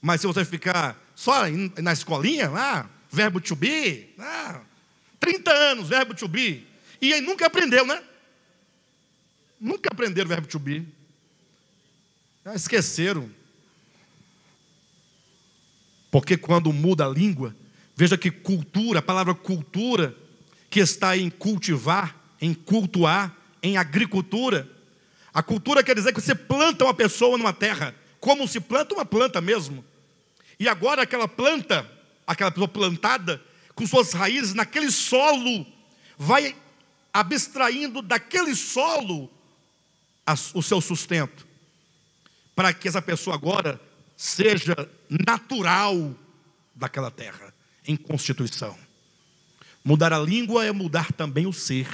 Mas se você ficar só na escolinha, lá, verbo to be, 30 né? anos, verbo to be, e aí nunca aprendeu, né? Nunca aprenderam verbo to be. Já esqueceram. Porque quando muda a língua, Veja que cultura, a palavra cultura, que está em cultivar, em cultuar, em agricultura. A cultura quer dizer que você planta uma pessoa numa terra, como se planta uma planta mesmo. E agora aquela planta, aquela pessoa plantada, com suas raízes naquele solo, vai abstraindo daquele solo o seu sustento, para que essa pessoa agora seja natural daquela terra em constituição. Mudar a língua é mudar também o ser.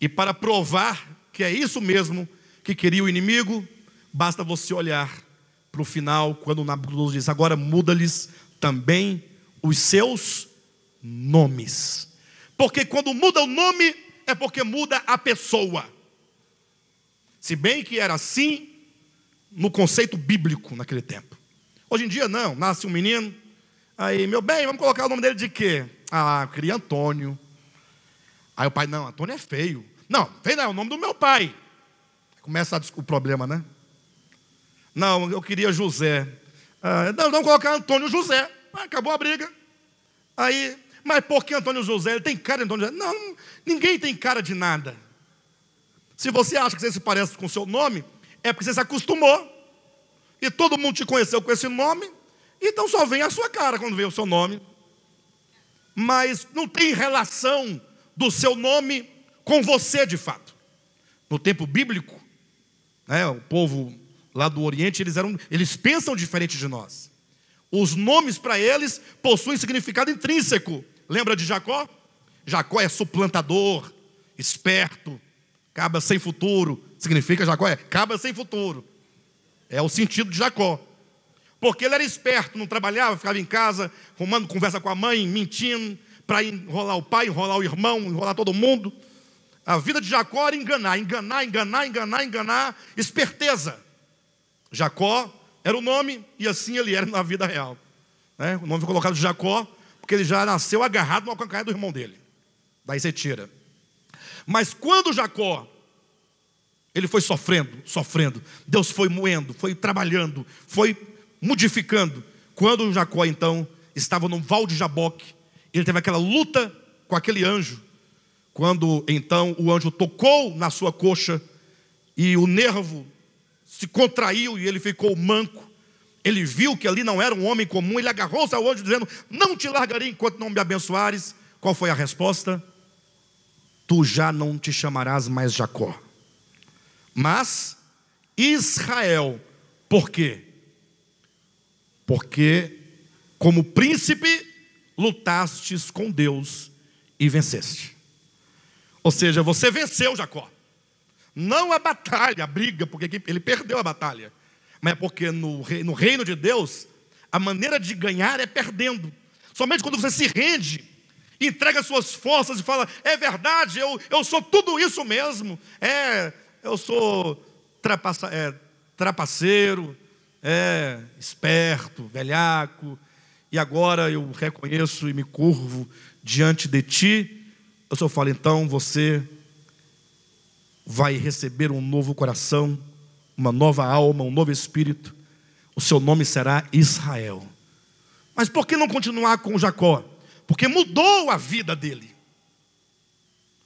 E para provar que é isso mesmo que queria o inimigo, basta você olhar para o final, quando Nabucodonosor diz: Agora muda-lhes também os seus nomes. Porque quando muda o nome, é porque muda a pessoa. Se bem que era assim no conceito bíblico naquele tempo. Hoje em dia, não. Nasce um menino, Aí, meu bem, vamos colocar o nome dele de quê? Ah, eu queria Antônio. Aí o pai, não, Antônio é feio. Não, feio não, é o nome do meu pai. Começa o problema, né? Não, eu queria José. Ah, não, vamos colocar Antônio José. Ah, acabou a briga. Aí, mas por que Antônio José? Ele tem cara de Antônio José? Não, ninguém tem cara de nada. Se você acha que você se parece com o seu nome, é porque você se acostumou. E todo mundo te conheceu com esse nome. Então só vem a sua cara quando vê o seu nome. Mas não tem relação do seu nome com você de fato. No tempo bíblico, né, o povo lá do Oriente, eles, eram, eles pensam diferente de nós. Os nomes para eles possuem significado intrínseco. Lembra de Jacó? Jacó é suplantador, esperto, caba sem futuro. Significa Jacó é caba sem futuro. É o sentido de Jacó. Porque ele era esperto, não trabalhava, ficava em casa, arrumando conversa com a mãe, mentindo, para enrolar o pai, enrolar o irmão, enrolar todo mundo. A vida de Jacó era enganar, enganar, enganar, enganar, enganar, esperteza. Jacó era o nome e assim ele era na vida real. Né? O nome foi colocado de Jacó porque ele já nasceu agarrado no calcanhar do irmão dele. Daí você tira. Mas quando Jacó ele foi sofrendo, sofrendo, Deus foi moendo, foi trabalhando, foi modificando. Quando Jacó, então, estava no val de Jaboque, ele teve aquela luta com aquele anjo. Quando, então, o anjo tocou na sua coxa e o nervo se contraiu e ele ficou manco. Ele viu que ali não era um homem comum, ele agarrou-se ao anjo, dizendo: Não te largarei enquanto não me abençoares. Qual foi a resposta? Tu já não te chamarás mais Jacó, mas Israel, por quê? porque como príncipe lutastes com Deus e venceste. Ou seja, você venceu Jacó. Não a batalha, a briga, porque ele perdeu a batalha. Mas é porque no, reino de Deus, a maneira de ganhar é perdendo. Somente quando você se rende, entrega suas forças e fala: é verdade, eu, eu sou tudo isso mesmo. É, eu sou trapaça, é, trapaceiro, é, esperto, velhaco, e agora eu reconheço e me curvo diante de ti, eu só falo, então você vai receber um novo coração, uma nova alma, um novo espírito, o seu nome será Israel. Mas por que não continuar com Jacó? Porque mudou a vida dele.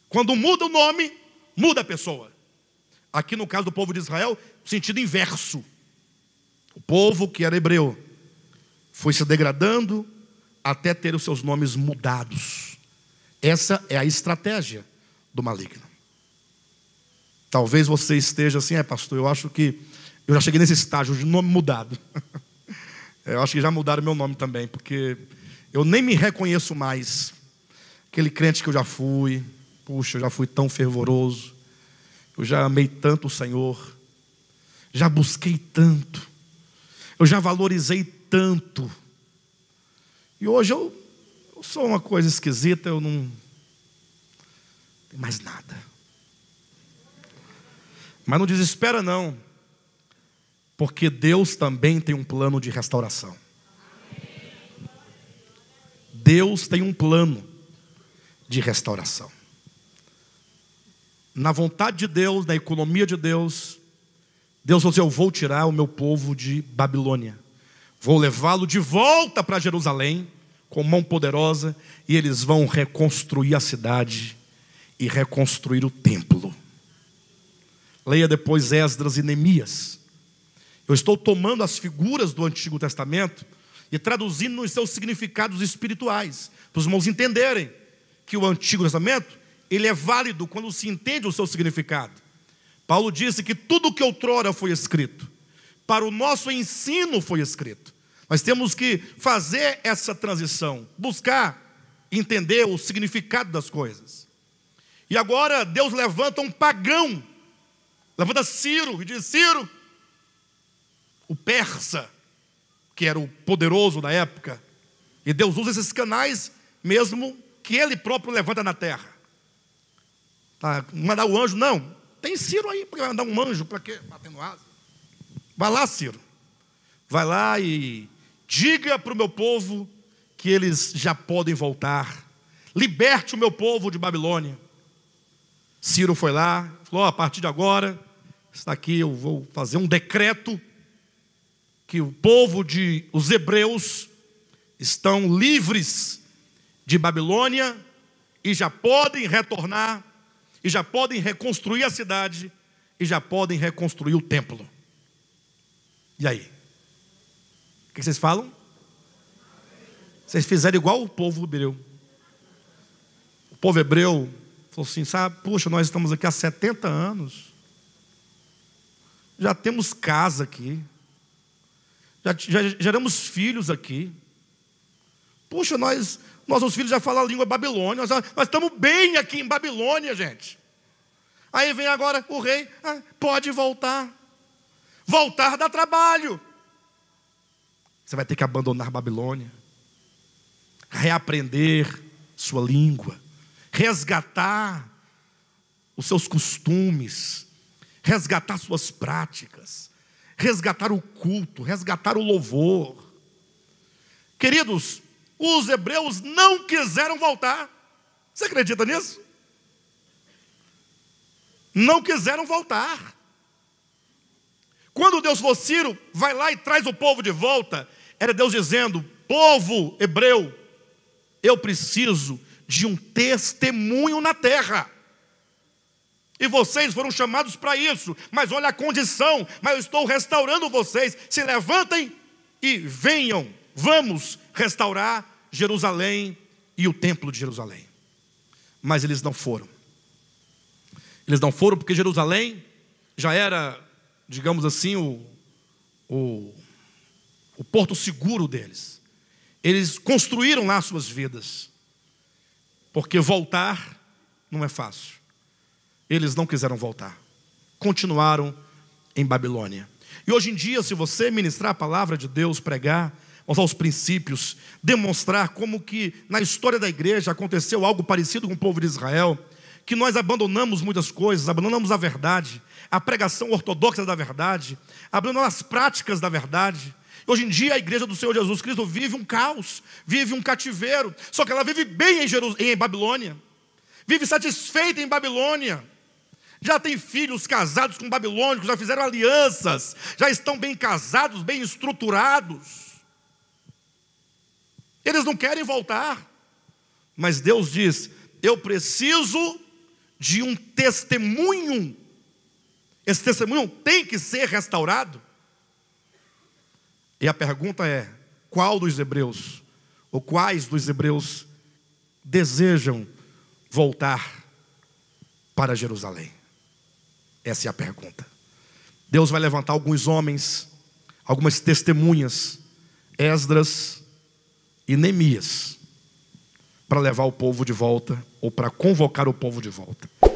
Quando muda o nome, muda a pessoa. Aqui no caso do povo de Israel, sentido inverso. O povo que era hebreu foi se degradando até ter os seus nomes mudados. Essa é a estratégia do maligno. Talvez você esteja assim, é pastor, eu acho que eu já cheguei nesse estágio de nome mudado. eu acho que já mudaram meu nome também, porque eu nem me reconheço mais. Aquele crente que eu já fui, puxa, eu já fui tão fervoroso, eu já amei tanto o Senhor, já busquei tanto eu já valorizei tanto. E hoje eu, eu sou uma coisa esquisita, eu não, não tenho mais nada. Mas não desespera não, porque Deus também tem um plano de restauração. Deus tem um plano de restauração. Na vontade de Deus, na economia de Deus, Deus falou assim: Eu vou tirar o meu povo de Babilônia, vou levá-lo de volta para Jerusalém com mão poderosa, e eles vão reconstruir a cidade e reconstruir o templo. Leia depois Esdras e Neemias. Eu estou tomando as figuras do Antigo Testamento e traduzindo nos seus significados espirituais, para os irmãos entenderem que o Antigo Testamento ele é válido quando se entende o seu significado. Paulo disse que tudo que outrora foi escrito, para o nosso ensino foi escrito. Nós temos que fazer essa transição, buscar entender o significado das coisas. E agora Deus levanta um pagão, levanta Ciro e diz: Ciro, o persa, que era o poderoso na época, e Deus usa esses canais mesmo que ele próprio levanta na terra. Tá? Mandar o anjo, não, tem Ciro aí, porque vai mandar um anjo para quê? Batendo asa. Vai lá, Ciro. Vai lá e diga para o meu povo que eles já podem voltar. Liberte o meu povo de Babilônia. Ciro foi lá, falou: oh, a partir de agora, está aqui, eu vou fazer um decreto que o povo de os hebreus estão livres de Babilônia e já podem retornar e já podem reconstruir a cidade e já podem reconstruir o templo. E aí? O que vocês falam? Vocês fizeram igual o povo hebreu. O povo hebreu falou assim: sabe, puxa, nós estamos aqui há 70 anos, já temos casa aqui, já, já geramos filhos aqui. Puxa, nós nossos filhos já falam a língua babilônia. Nós, nós estamos bem aqui em Babilônia, gente. Aí vem agora o rei, ah, pode voltar. Voltar dá trabalho. Você vai ter que abandonar Babilônia, reaprender sua língua, resgatar os seus costumes, resgatar suas práticas, resgatar o culto, resgatar o louvor. Queridos, os hebreus não quiseram voltar. Você acredita nisso? Não quiseram voltar. Quando Deus falou, Ciro, vai lá e traz o povo de volta, era Deus dizendo: povo hebreu, eu preciso de um testemunho na terra. E vocês foram chamados para isso, mas olha a condição, mas eu estou restaurando vocês. Se levantem e venham vamos restaurar Jerusalém e o templo de Jerusalém. Mas eles não foram. Eles não foram porque Jerusalém já era, digamos assim, o, o, o porto seguro deles. Eles construíram lá suas vidas, porque voltar não é fácil. Eles não quiseram voltar, continuaram em Babilônia. E hoje em dia, se você ministrar a palavra de Deus, pregar, aos princípios, demonstrar como que na história da igreja aconteceu algo parecido com o povo de Israel, que nós abandonamos muitas coisas, abandonamos a verdade, a pregação ortodoxa da verdade, abandonamos as práticas da verdade. Hoje em dia a igreja do Senhor Jesus Cristo vive um caos, vive um cativeiro, só que ela vive bem em, em Babilônia, vive satisfeita em Babilônia já tem filhos casados com babilônicos, já fizeram alianças, já estão bem casados, bem estruturados. Eles não querem voltar. Mas Deus diz: Eu preciso de um testemunho. Esse testemunho tem que ser restaurado. E a pergunta é: qual dos hebreus, ou quais dos hebreus, desejam voltar para Jerusalém? Essa é a pergunta. Deus vai levantar alguns homens, algumas testemunhas, Esdras, e Neemias para levar o povo de volta ou para convocar o povo de volta.